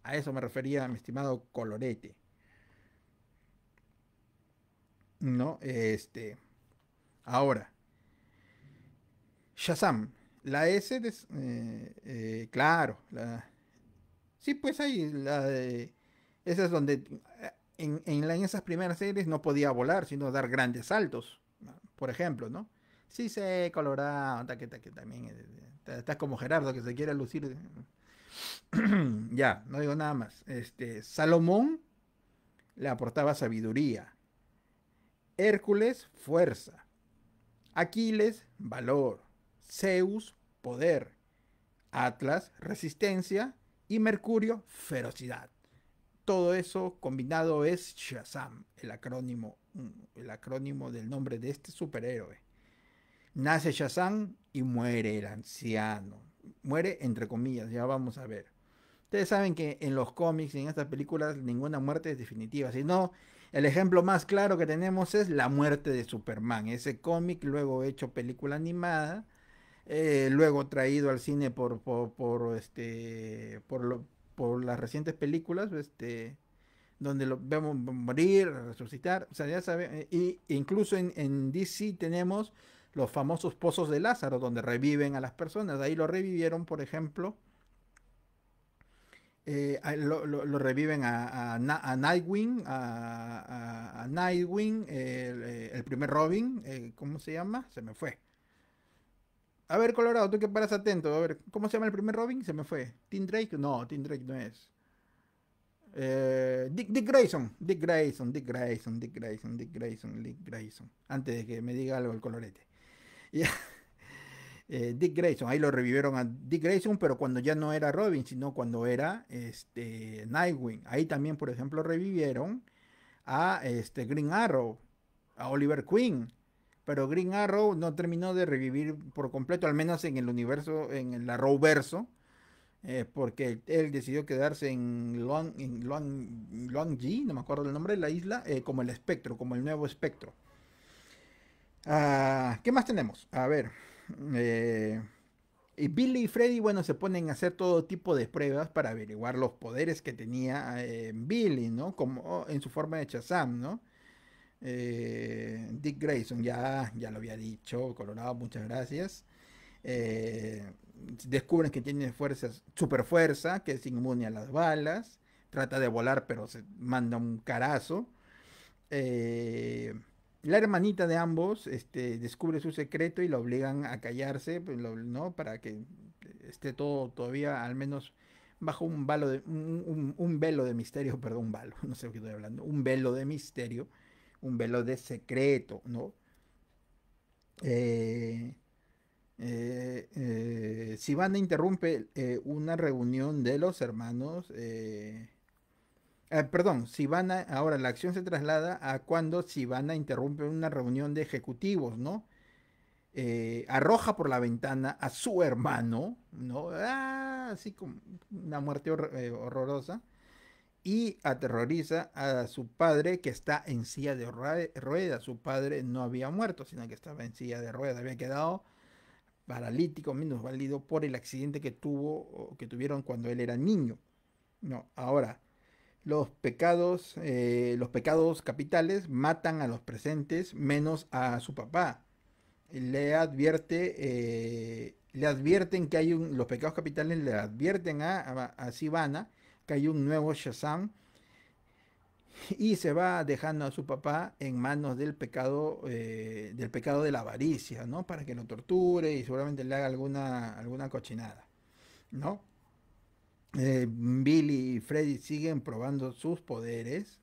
A eso me refería mi estimado Colorete. No, este. Ahora. Shazam. La S de. Eh, eh, claro. sí, pues ahí. La de, esa es donde en, esas primeras series no podía volar, sino dar grandes saltos, por ejemplo, ¿no? Sí sé, colorado, taque, taque, también eh, eh, estás como Gerardo que se quiere lucir. ya, no digo nada más. Este, Salomón le aportaba sabiduría. Hércules, fuerza. Aquiles, valor. Zeus, poder. Atlas, resistencia. Y Mercurio, ferocidad todo eso combinado es Shazam, el acrónimo, mm, el acrónimo del nombre de este superhéroe. Nace Shazam y muere el anciano. Muere entre comillas, ya vamos a ver. Ustedes saben que en los cómics y en estas películas ninguna muerte es definitiva, sino el ejemplo más claro que tenemos es la muerte de Superman, ese cómic luego hecho película animada, eh, luego traído al cine por, por, por este, por, lo, por las recientes películas, este, donde lo vemos morir, resucitar, o sea, ya eh, incluso en, DC tenemos los famosos pozos de Lázaro, donde reviven a las personas. Ahí lo revivieron, por ejemplo, eh, lo, reviven a, Nightwing, a, Nightwing, el, eh, primer Robin, ¿cómo se llama? Se me fue. A ver, Colorado, tú que paras atento. A ver, ¿cómo se llama el primer Robin? Se me fue. ¿Tim Drake? No, Tim Drake no es. Eh, Dick, Grayson, Dick Grayson, Dick Grayson, Dick Grayson, Dick Grayson, Dick Grayson. Antes de que me diga algo el colorete. Eh, Dick Grayson, ahí lo revivieron a Dick Grayson, pero cuando ya no era Robin, sino cuando era este, Nightwing. Ahí también, por ejemplo, revivieron a este, Green Arrow, a Oliver Queen pero Green Arrow no terminó de revivir por completo, al menos en el universo, en el Arrowverso, eh, porque él decidió quedarse en Long, en no me acuerdo el nombre de la isla, eh, como el espectro, como el nuevo espectro. Ah, ¿Qué más tenemos? A ver. Eh, Billy y Freddy, bueno, se ponen a hacer todo tipo de pruebas para averiguar los poderes que tenía Billy, ¿no? Como oh, en su forma de Shazam, ¿no? Eh, Dick Grayson, ya, ya lo había dicho, Colorado, muchas gracias. Eh, descubren que tiene fuerzas, super fuerza, que es inmune a las balas. Trata de volar, pero se manda un carazo. Eh, la hermanita de ambos este, descubre su secreto y lo obligan a callarse, pues, ¿no? Para que esté todo todavía, al menos bajo un, valo de, un, velo de misterio, perdón, un valo, no sé qué estoy hablando, un velo de misterio un velo de secreto, ¿no? Eh, eh, eh interrumpe eh, una reunión de los hermanos. Eh, ah, perdón, Sivana, ahora la acción se traslada a cuando Sivana interrumpe una reunión de ejecutivos, ¿no? arroja por la ventana a su hermano, ¿no? Ah, así como una muerte horrorosa y aterroriza a su padre que está en silla de ruedas. Su padre no había muerto, sino que estaba en silla de ruedas, había quedado paralítico, menos válido por el accidente que tuvo que tuvieron cuando él era niño. No, ahora los pecados, eh, los pecados capitales matan a los presentes menos a su papá. Le advierte, eh, le advierten que hay un, los pecados capitales le advierten a, a, a Sivana que hay un nuevo Shazam y se va dejando a su papá en manos del pecado eh, del pecado de la avaricia, ¿no? Para que lo torture y seguramente le haga alguna, alguna cochinada, ¿no? Eh, Billy y Freddy siguen probando sus poderes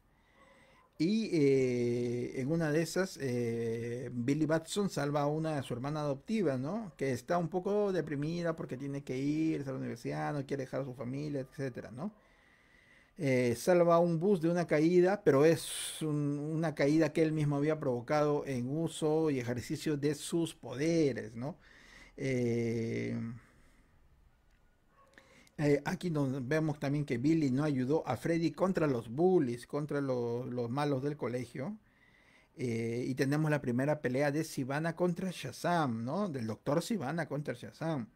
y eh, en una de esas Billy Batson salva a una de su hermana adoptiva, ¿no? Que está un poco deprimida porque tiene que irse a la universidad, no quiere dejar a su familia, etcétera, ¿no? Eh, salva un bus de una caída, pero es una caída que él mismo había provocado en uso y ejercicio de sus poderes, eh, eh, aquí nos vemos también que Billy no ayudó a Freddy contra los bullies, contra los, los malos del colegio. y tenemos la primera pelea de Sivana contra Shazam, ¿no? Del doctor Sivana contra Shazam.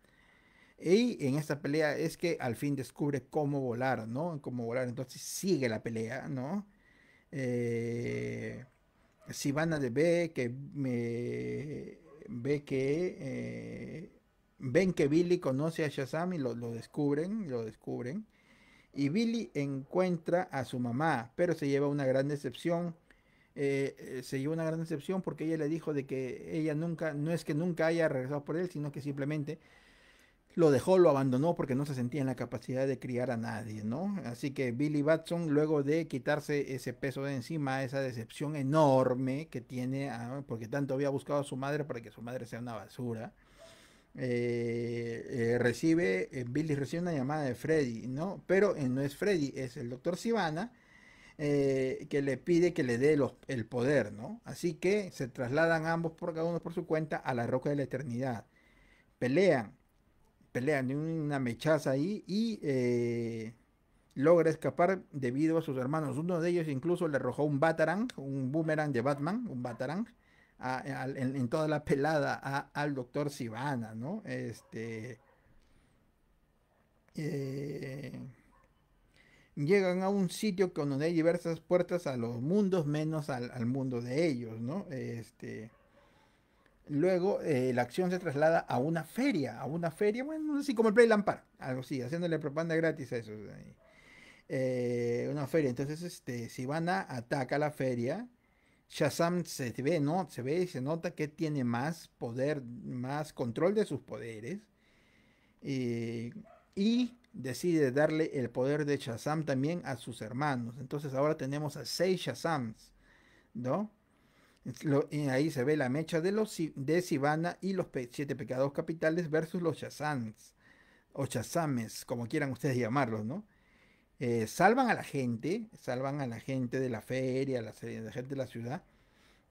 Y en esta pelea es que al fin descubre cómo volar, ¿no? Cómo volar. Entonces sigue la pelea, ¿no? Eh, Sivana de ve que ve que eh, ven que Billy conoce a Shazam y lo, descubren, lo descubren. Y Billy encuentra a su mamá, pero se lleva una gran decepción. Eh, eh, se lleva una gran decepción porque ella le dijo de que ella nunca, no es que nunca haya regresado por él, sino que simplemente lo dejó, lo abandonó porque no se sentía en la capacidad de criar a nadie, ¿no? Así que Billy Batson, luego de quitarse ese peso de encima, esa decepción enorme que tiene, ah, porque tanto había buscado a su madre para que su madre sea una basura, eh, eh, recibe, eh, Billy recibe una llamada de Freddy, ¿no? Pero no es Freddy, es el doctor Sivana, que le pide que le dé el poder, ¿no? Así que se trasladan ambos por cada uno por su cuenta a la Roca de la Eternidad. Pelean, pelean en una mechaza ahí y eh, logra escapar debido a sus hermanos. Uno de ellos incluso le arrojó un batarang, un boomerang de Batman, un batarang, en, toda la pelada al doctor Sivana, ¿no? Este. Eh, llegan a un sitio con donde hay diversas puertas a los mundos, menos al, al mundo de ellos, ¿no? Este. Luego eh, la acción se traslada a una feria, a una feria, bueno, así como el Play Lampar, algo así, haciéndole propaganda gratis a eso. Eh, eh, una feria, entonces este, a ataca la feria, Shazam se ve, ¿no? Se ve y se nota que tiene más poder, más control de sus poderes. y decide darle el poder de Shazam también a sus hermanos. Entonces ahora tenemos a seis Shazams, ¿no? ahí se ve la mecha de, los, de Sivana y los siete pecados capitales versus los Shazans o Shazames, como quieran ustedes llamarlos, ¿no? Eh, salvan a la gente, salvan a la gente de la feria, a la, gente de la ciudad,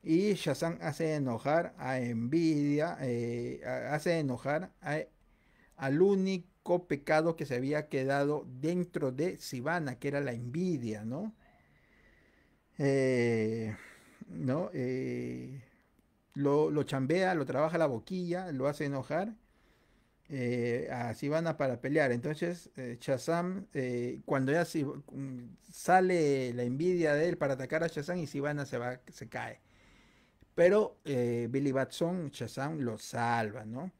y Shazam hace enojar a Envidia, eh, hace enojar al único pecado que se había quedado dentro de Sibana que era la envidia, ¿no? Eh, ¿no? Eh, lo, chambea, lo trabaja la boquilla, lo hace enojar. Eh, a Sivana para pelear. Entonces, eh, Shazam, cuando ya mm, sale la envidia de él para atacar a Shazam y Sivana se, va, se cae. Pero Billy Batson, Shazam lo salva, ¿no?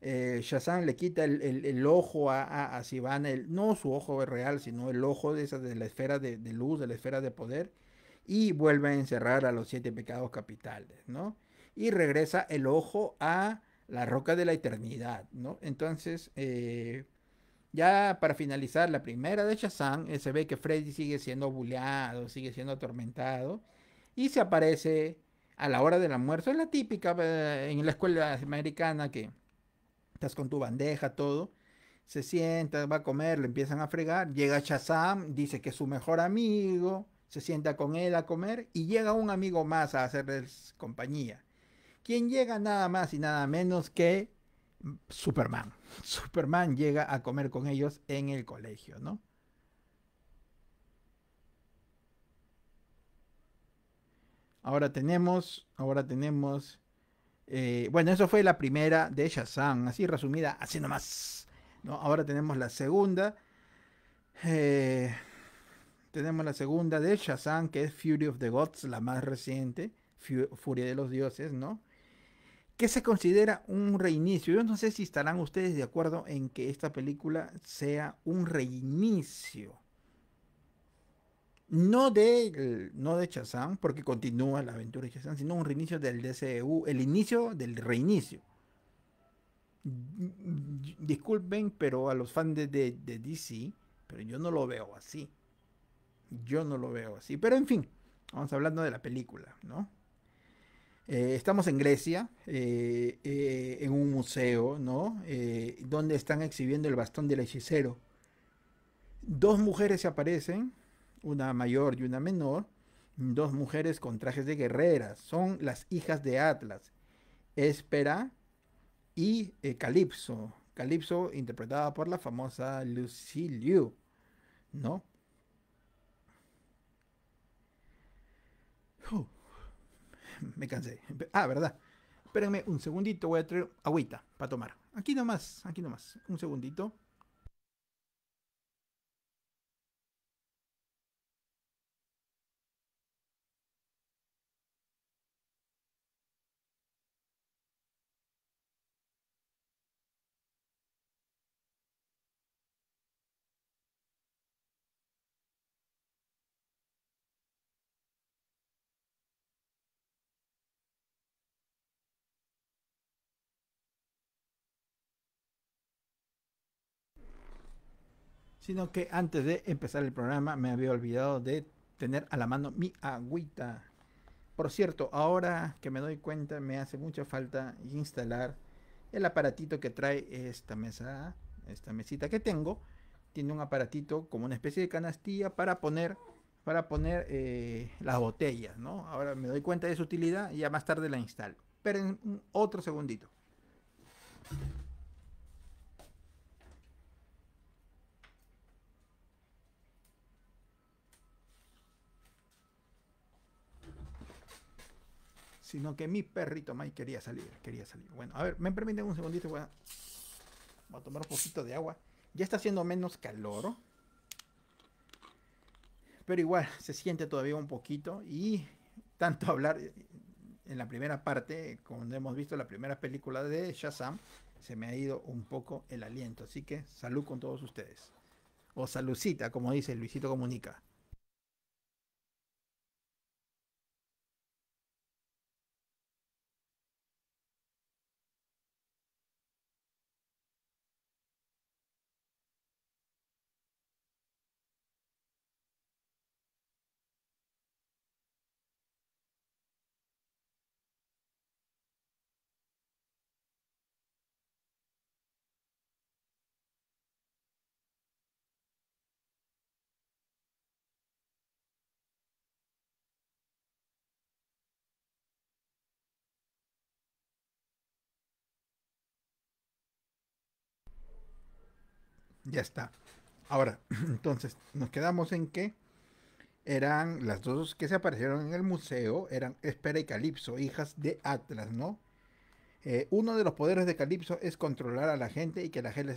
Shazam le quita el, ojo a, a, Sivana, no su ojo real, sino el ojo de, esa, de la esfera de luz, de la esfera de poder y vuelve a encerrar a los siete pecados capitales, ¿no? Y regresa el ojo a la roca de la eternidad, ¿no? Entonces, eh, ya para finalizar la primera de Shazam, eh, se ve que Freddy sigue siendo buleado, sigue siendo atormentado y se aparece a la hora del almuerzo. Es la típica eh, en la escuela americana que estás con tu bandeja, todo. Se sienta, va a comer, le empiezan a fregar. Llega Shazam, dice que es su mejor amigo se sienta con él a comer y llega un amigo más a hacerles compañía. Quien llega nada más y nada menos que Superman. Superman llega a comer con ellos en el colegio, ¿no? Ahora tenemos, ahora tenemos, eh, bueno, eso fue la primera de Shazam, así resumida, así nomás. ¿no? Ahora tenemos la segunda. Eh, tenemos la segunda de Shazam, que es Fury of the Gods, la más reciente, Furia de los Dioses, ¿no? Que se considera un reinicio. Yo no sé si estarán ustedes de acuerdo en que esta película sea un reinicio. No de, no de Shazam, porque continúa la aventura de Shazam, sino un reinicio del DCU, e el inicio del reinicio. Mm, mm, mm, disculpen, pero a los fans de, de, de DC, pero yo no lo veo así. Yo no lo veo así. Pero en fin, vamos hablando de la película, ¿no? Eh, estamos en Grecia, eh, eh, en un museo, ¿no? donde están exhibiendo el bastón del hechicero. Dos mujeres se aparecen, una mayor y una menor, dos mujeres con trajes de guerreras, son las hijas de Atlas, Espera y Calipso. Calipso interpretada por la famosa Lucy Liu, ¿no? me cansé. Ah, verdad. Espérenme un segundito, voy a traer agüita para tomar. Aquí nomás, aquí nomás. Un segundito. sino que antes de empezar el programa me había olvidado de tener a la mano mi agüita. Por cierto, ahora que me doy cuenta, me hace mucha falta instalar el aparatito que trae esta mesa, esta mesita que tengo. Tiene un aparatito como una especie de canastilla para poner, para poner eh, las botellas, ¿no? Ahora me doy cuenta de su utilidad y ya más tarde la instalo. Pero en otro segundito. sino que mi perrito Mike quería salir, quería salir. Bueno, a ver, me permiten un segundito, voy a, tomar un poquito de agua. Ya está haciendo menos calor, ¿oh? pero igual se siente todavía un poquito y tanto hablar en la primera parte, cuando hemos visto la primera película de Shazam, se me ha ido un poco el aliento. Así que salud con todos ustedes. O salucita, como dice Luisito Comunica. Ya está. Ahora, entonces, nos quedamos en que eran las dos que se aparecieron en el museo, eran Espera y Calipso, hijas de Atlas, ¿no? Eh, uno de los poderes de Calipso es controlar a la gente y que la gente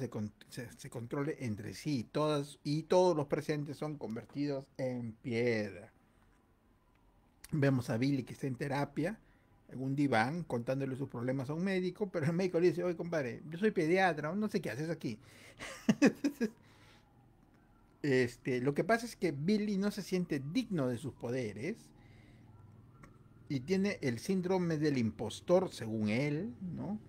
se, se, controle entre sí. Todas y todos los presentes son convertidos en piedra. Vemos a Billy que está en terapia en un diván contándole sus problemas a un médico, pero el médico le dice, oye compadre, yo soy pediatra, no sé qué haces aquí. este, lo que pasa es que Billy no se siente digno de sus poderes y tiene el síndrome del impostor, según él, ¿no?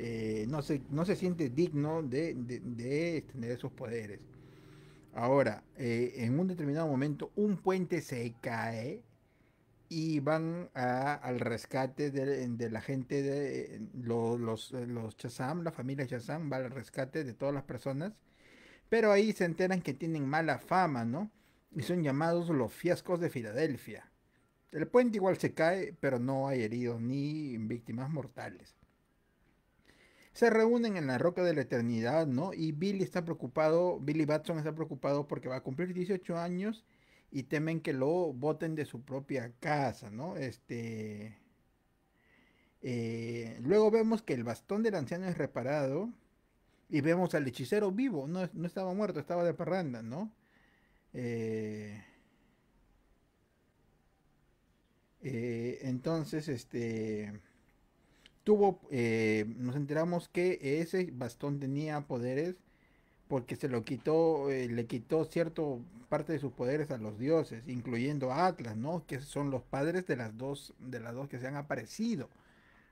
Eh, no, se, no se siente digno de, de, tener esos poderes. Ahora, eh, en un determinado momento, un puente se cae y van al rescate de, la gente de los, eh, los, los Chazam, la familia Chazam va al rescate de todas las personas, pero ahí se enteran que tienen mala fama, ¿no? Y son llamados los fiascos de Filadelfia. El puente igual se cae, pero no hay heridos ni víctimas mortales. Se reúnen en la Roca de la Eternidad, ¿no? Y Billy está preocupado, Billy Batson está preocupado porque va a cumplir 18 años y temen que lo voten de su propia casa, ¿no? Este. Eh, luego vemos que el bastón del anciano es reparado y vemos al hechicero vivo, no, estaba muerto, estaba de parranda, ¿no? Eh, eh, entonces, este tuvo, nos enteramos que ese bastón tenía poderes porque se lo quitó, eh, le quitó cierto parte de sus poderes a los dioses, incluyendo a Atlas, ¿no? Que son los padres de las dos, de las dos que se han aparecido,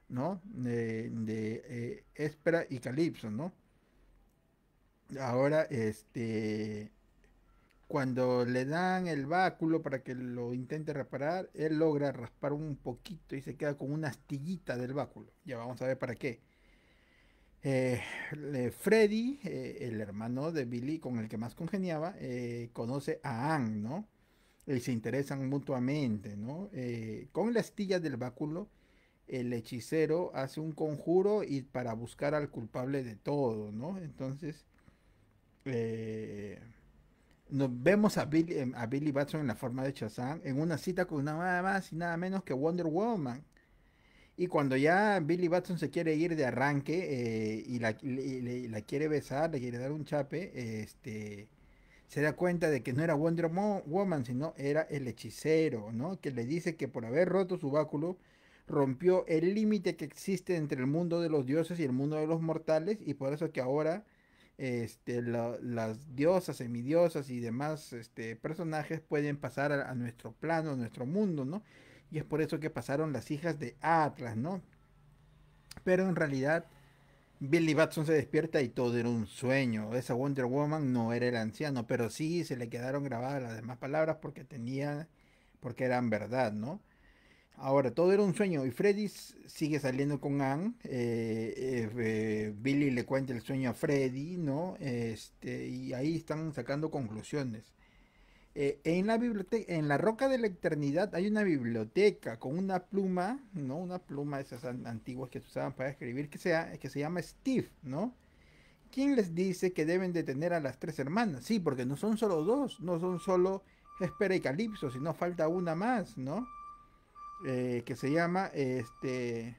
¿no? De, eh, Espera y Calipso, ¿no? Ahora, este, cuando le dan el báculo para que lo intente reparar, él logra raspar un poquito y se queda con una astillita del báculo. Ya vamos a ver para qué. Eh, Freddy, eh, el hermano de Billy con el que más congeniaba, eh, conoce a Ann, ¿no? Y se interesan mutuamente, ¿no? con la estilla del báculo, el hechicero hace un conjuro y para buscar al culpable de todo, ¿no? Entonces, nos vemos a Billy, a Billy Batson en la forma de Shazam en una cita con nada más y nada menos que Wonder Woman y cuando ya Billy Batson se quiere ir de arranque eh, y, la, quiere besar, le quiere dar un chape, este, se da cuenta de que no era Wonder Woman, sino era el hechicero, ¿no? Que le dice que por haber roto su báculo, rompió el límite que existe entre el mundo de los dioses y el mundo de los mortales, y por eso que ahora este, las diosas, semidiosas y demás este, personajes pueden pasar a nuestro plano, a nuestro mundo, ¿no? y es por eso que pasaron las hijas de Atlas, ¿no? Pero en realidad Billy Batson se despierta y todo era un sueño. Esa Wonder Woman no era el anciano, pero sí se le quedaron grabadas las demás palabras porque tenía, porque eran verdad, ¿no? Ahora, todo era un sueño y Freddy sigue saliendo con Anne. Eh, eh, eh, Billy le cuenta el sueño a Freddy, ¿no? Este, y ahí están sacando conclusiones. Eh, en la biblioteca, en la Roca de la Eternidad hay una biblioteca con una pluma, ¿no? Una pluma de esas antiguas que se usaban para escribir, que, sea, que se llama Steve, ¿no? ¿Quién les dice que deben de tener a las tres hermanas? Sí, porque no son solo dos, no son solo Espera y Calipso, sino falta una más, ¿no? Eh, que se llama este,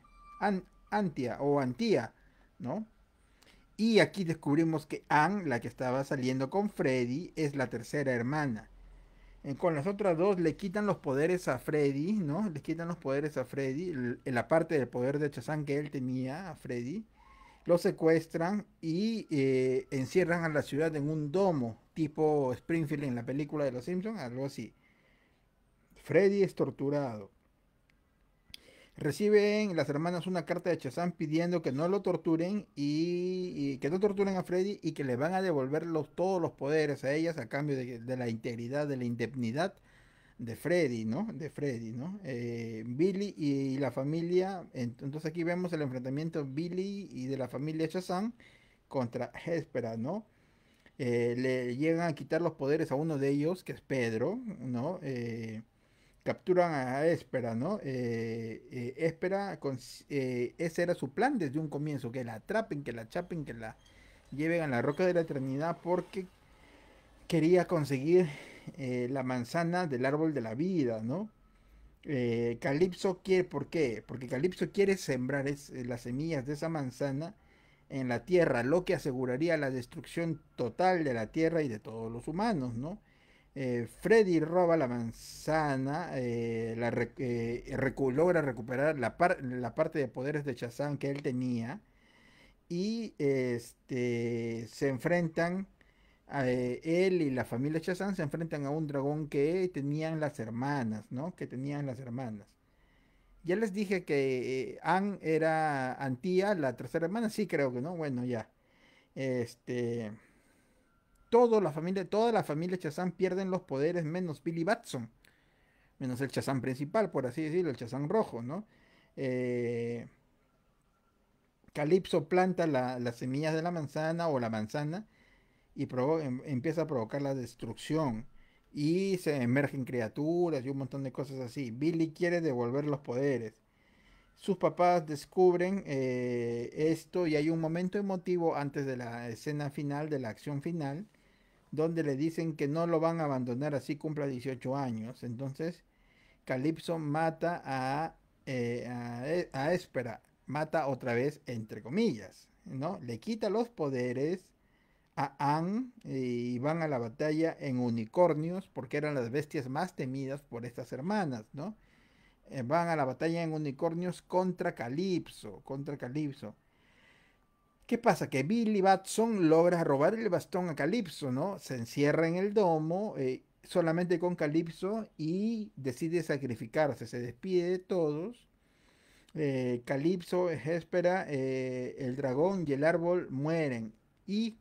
Antia o Antía, ¿no? Y aquí descubrimos que Ann, la que estaba saliendo con Freddy, es la tercera hermana. Eh, con las otras dos le quitan los poderes a Freddy, ¿no? Le quitan los poderes a Freddy, la parte del poder de Chazán que él tenía a Freddy. Lo secuestran y eh, encierran a la ciudad en un domo, tipo Springfield en la película de Los Simpsons, algo así. Freddy es torturado. Reciben las hermanas una carta de Chazán pidiendo que no lo torturen y, que no torturen a Freddy y que le van a devolver todos los poderes a ellas a cambio de, la integridad, de la indemnidad de Freddy, ¿no? De Freddy, ¿no? Eh, Billy y la familia, entonces aquí vemos el enfrentamiento de Billy y de la familia Chazán contra Hespera, ¿no? Eh, le llegan a quitar los poderes a uno de ellos, que es Pedro, ¿no? Eh, capturan a Espera, ¿no? Espera, eh, eh, eh, ese era su plan desde un comienzo, que la atrapen, que la chapen, que la lleven a la roca de la eternidad porque quería conseguir la manzana del árbol de la vida, ¿no? Calipso quiere, ¿por qué? Porque Calipso quiere sembrar las semillas de esa manzana en la tierra, lo que aseguraría la destrucción total de la tierra y de todos los humanos, ¿no? Eh, Freddy roba la manzana, eh, eh, logra recuperar la, parte de poderes de Shazam que él tenía y este, se enfrentan, él y la familia Shazam se enfrentan a un dragón que tenían las hermanas, ¿no? Que tenían las hermanas. Ya les dije que Ann era Antía, la tercera hermana, sí creo que, ¿no? Bueno, ya. Este Toda la familia, toda la pierden los poderes menos Billy Batson. Menos el Chazán principal, por así decirlo, el Chazán rojo, ¿no? Eh, Calipso planta las semillas de la manzana o la manzana y em, empieza a provocar la destrucción. Y se emergen criaturas y un montón de cosas así. Billy quiere devolver los poderes. Sus papás descubren eh, esto y hay un momento emotivo antes de la escena final, de la acción final, donde le dicen que no lo van a abandonar así cumpla 18 años. Entonces, Calipso mata a, eh, a, Espera, mata otra vez, entre comillas, ¿no? Le quita los poderes a Anne y van a la batalla en unicornios, porque eran las bestias más temidas por estas hermanas, ¿no? Eh, van a la batalla en unicornios contra Calipso, contra Calipso. ¿Qué pasa? Que Billy Batson logra robar el bastón a Calypso, ¿no? Se encierra en el domo eh, solamente con Calypso y decide sacrificarse, se despide de todos. Eh, Calypso, espera eh, el dragón y el árbol mueren. Y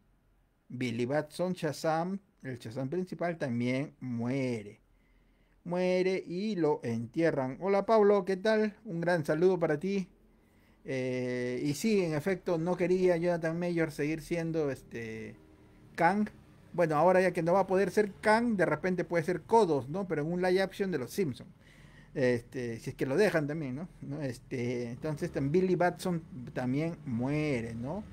Billy Batson, Shazam, el Shazam principal, también muere. Muere y lo entierran. Hola Pablo, ¿qué tal? Un gran saludo para ti. Eh, y sí, en efecto, no quería Jonathan Mayor seguir siendo este Kang. Bueno, ahora ya que no va a poder ser Kang, de repente puede ser Kodos, ¿no? Pero en un live action de los Simpsons. Este, si es que lo dejan también, ¿no? Este, entonces Billy Batson también muere, ¿no?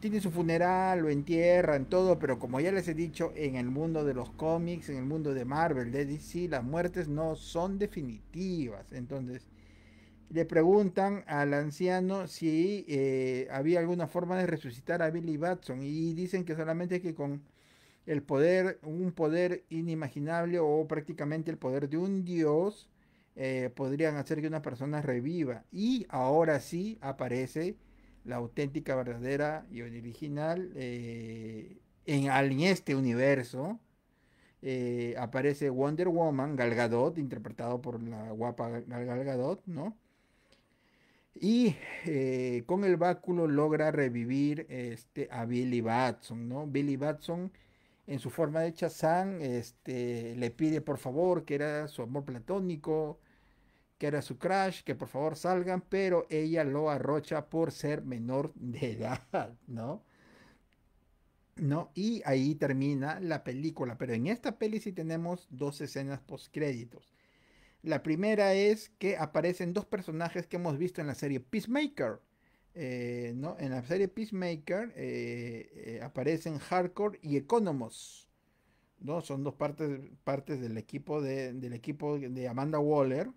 Tiene su funeral, lo entierran, todo, pero como ya les he dicho, en el mundo de los cómics, en el mundo de Marvel, de DC, las muertes no son definitivas. Entonces, le preguntan al anciano si eh, había alguna forma de resucitar a Billy Batson y dicen que solamente que con el poder, un poder inimaginable o prácticamente el poder de un dios, eh, podrían hacer que una persona reviva. Y ahora sí aparece la auténtica, verdadera y original eh, en, este universo. aparece Wonder Woman, Galgadot, interpretado por la guapa Gal ¿no? Y eh, con el báculo logra revivir este, a Billy Batson, ¿no? Billy Batson en su forma de Chazán este, le pide por favor que era su amor platónico, que era su crush, que por favor salgan, pero ella lo arrocha por ser menor de edad, ¿no? ¿No? Y ahí termina la película, pero en esta peli sí tenemos dos escenas postcréditos. La primera es que aparecen dos personajes que hemos visto en la serie Peacemaker. Eh, ¿no? En la serie Peacemaker eh, eh, aparecen Hardcore y Economos. ¿no? Son dos partes, partes del, equipo de, del equipo de Amanda Waller.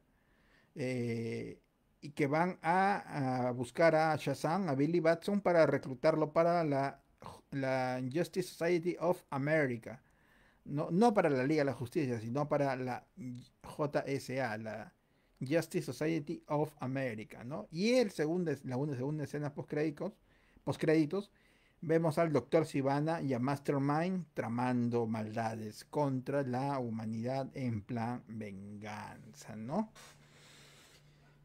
y que van a, buscar a Shazam, a Billy Batson, para reclutarlo para la Justice Society of America no, para la Liga de la Justicia, sino para la JSA, la Justice Society of America, ¿no? Y el segundo, la segunda escena post-créditos, post -créditos, vemos al Doctor Sivana y a Mastermind tramando maldades contra la humanidad en plan venganza, ¿no?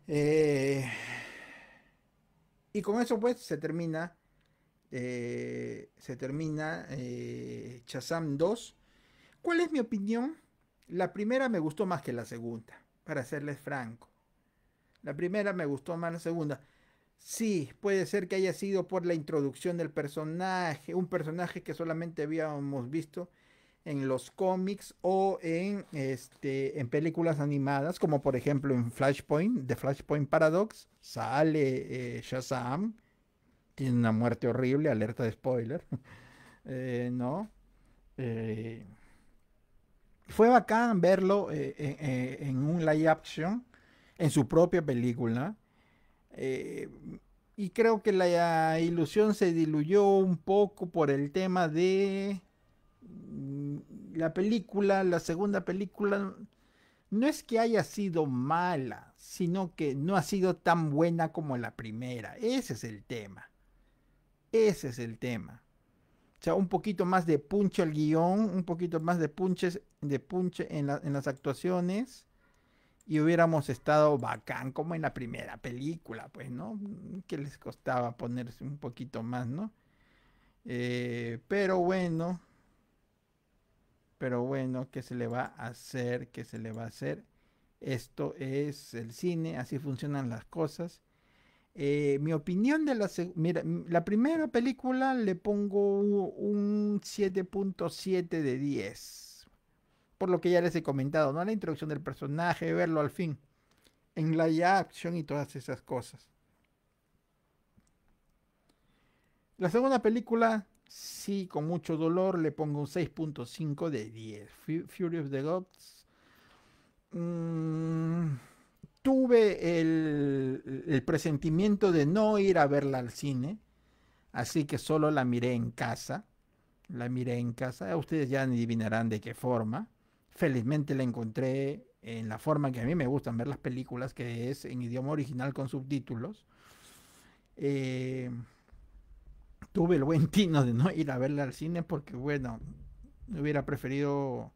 Eh, y con eso pues se termina, eh, se termina eh, 2 ¿Cuál es mi opinión? La primera me gustó más que la segunda, para serles franco. La primera me gustó más la segunda. Sí, puede ser que haya sido por la introducción del personaje, un personaje que solamente habíamos visto en los cómics o en, este, en películas animadas, como por ejemplo en Flashpoint, The Flashpoint Paradox, sale eh, Shazam, tiene una muerte horrible, alerta de spoiler, eh, ¿no? Eh, fue bacán verlo eh, eh, eh, en un live action, en su propia película. y creo que la ilusión se diluyó un poco por el tema de mm, la película, la segunda película. No es que haya sido mala, sino que no ha sido tan buena como la primera. Ese es el tema. Ese es el tema. O sea, un poquito más de punche al guión, un poquito más de punches, de punche en, las actuaciones y hubiéramos estado bacán como en la primera película, pues, ¿no? Que les costaba ponerse un poquito más, ¿no? Eh, pero bueno, pero bueno, ¿qué se le va a hacer? ¿Qué se le va a hacer? Esto es el cine, así funcionan las cosas. Eh, mi opinión de la la primera película le pongo un 7.7 de 10. Por lo que ya les he comentado, ¿no? La introducción del personaje, verlo al fin. En la acción y todas esas cosas. La segunda película, sí, con mucho dolor, le pongo un 6.5 de 10. Fury of the Gods. Mmm tuve el, presentimiento de no ir a verla al cine, así que solo la miré en casa. La miré en casa, ustedes ya adivinarán de qué forma. Felizmente la encontré en la forma que a mí me gustan ver las películas, que es en idioma original con subtítulos. Eh, tuve el buen tino de no ir a verla al cine porque, bueno, hubiera preferido...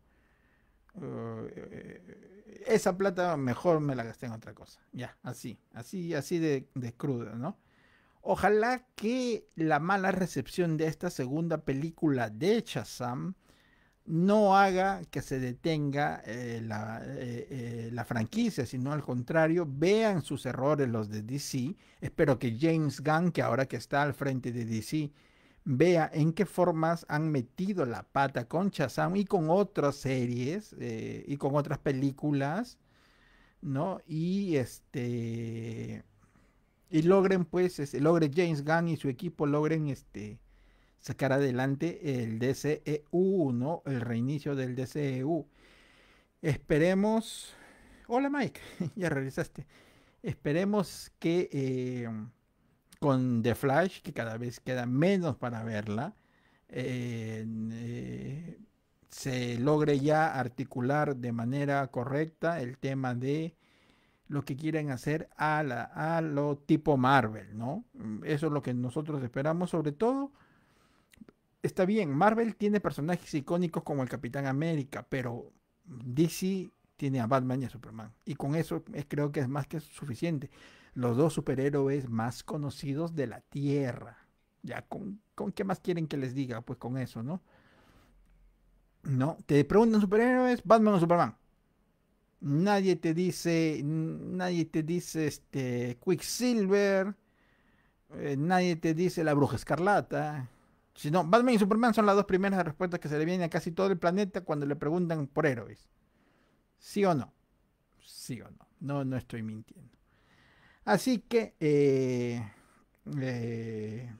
Eh, esa plata mejor me la gasté en otra cosa. Ya, así, así, así de, de cruda, ¿no? Ojalá que la mala recepción de esta segunda película de Shazam no haga que se detenga eh, la, eh, eh, la, franquicia, sino al contrario, vean sus errores los de DC. Espero que James Gunn, que ahora que está al frente de DC, vea en qué formas han metido la pata con Shazam y con otras series eh, y con otras películas, ¿no? Y este y logren pues este, logre James Gunn y su equipo logren este sacar adelante el DCEU, ¿no? El reinicio del DCEU. Esperemos. Hola Mike, ya regresaste. Esperemos que eh, con The Flash, que cada vez queda menos para verla, eh, se logre ya articular de manera correcta el tema de lo que quieren hacer a, la, a lo tipo Marvel, ¿no? Mm, eso es lo que nosotros esperamos, sobre todo. Está bien, Marvel tiene personajes icónicos como el Capitán América, pero DC tiene a Batman y a Superman. Y con eso creo que es más que suficiente los dos superhéroes más conocidos de la Tierra. Ya, ¿con, qué más quieren que les diga? Pues con eso, ¿no? No, te preguntan superhéroes, Batman o Superman. Nadie te dice, nadie te dice este Quicksilver, eh, nadie te dice la Bruja Escarlata. Si no, Batman y Superman son las dos primeras respuestas que se le vienen a casi todo el planeta cuando le preguntan por héroes. ¿Sí o no? Sí o no. No, no estoy mintiendo. Así que eh, eh,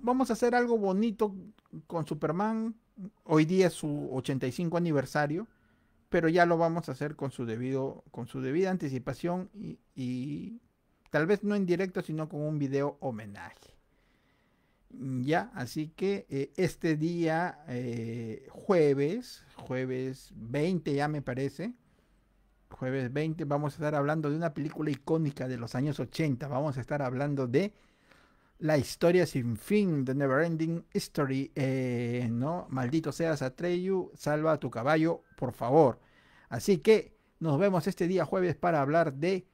vamos a hacer algo bonito con Superman. Hoy día es su 85 aniversario, pero ya lo vamos a hacer con su debido, con su debida anticipación y, tal vez no en directo, sino con un video homenaje. Ya, así que eh, este día, jueves, jueves 20 ya me parece, jueves 20, vamos a estar hablando de una película icónica de los años 80. Vamos a estar hablando de La historia sin fin, de Never Ending History. Eh, ¿no? Maldito seas Atreyu, salva a tu caballo, por favor. Así que nos vemos este día jueves para hablar de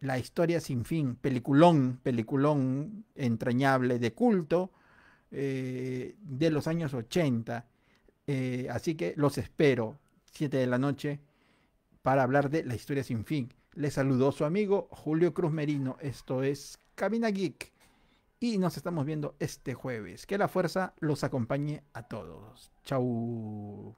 La historia sin fin, peliculón, peliculón entrañable de culto eh, de los años 80. Eh, así que los espero. 7 de la noche para hablar de la historia sin fin. le saludó su amigo Julio Cruz Merino. Esto es Cabina Geek. Y nos estamos viendo este jueves. Que la fuerza los acompañe a todos. Chau.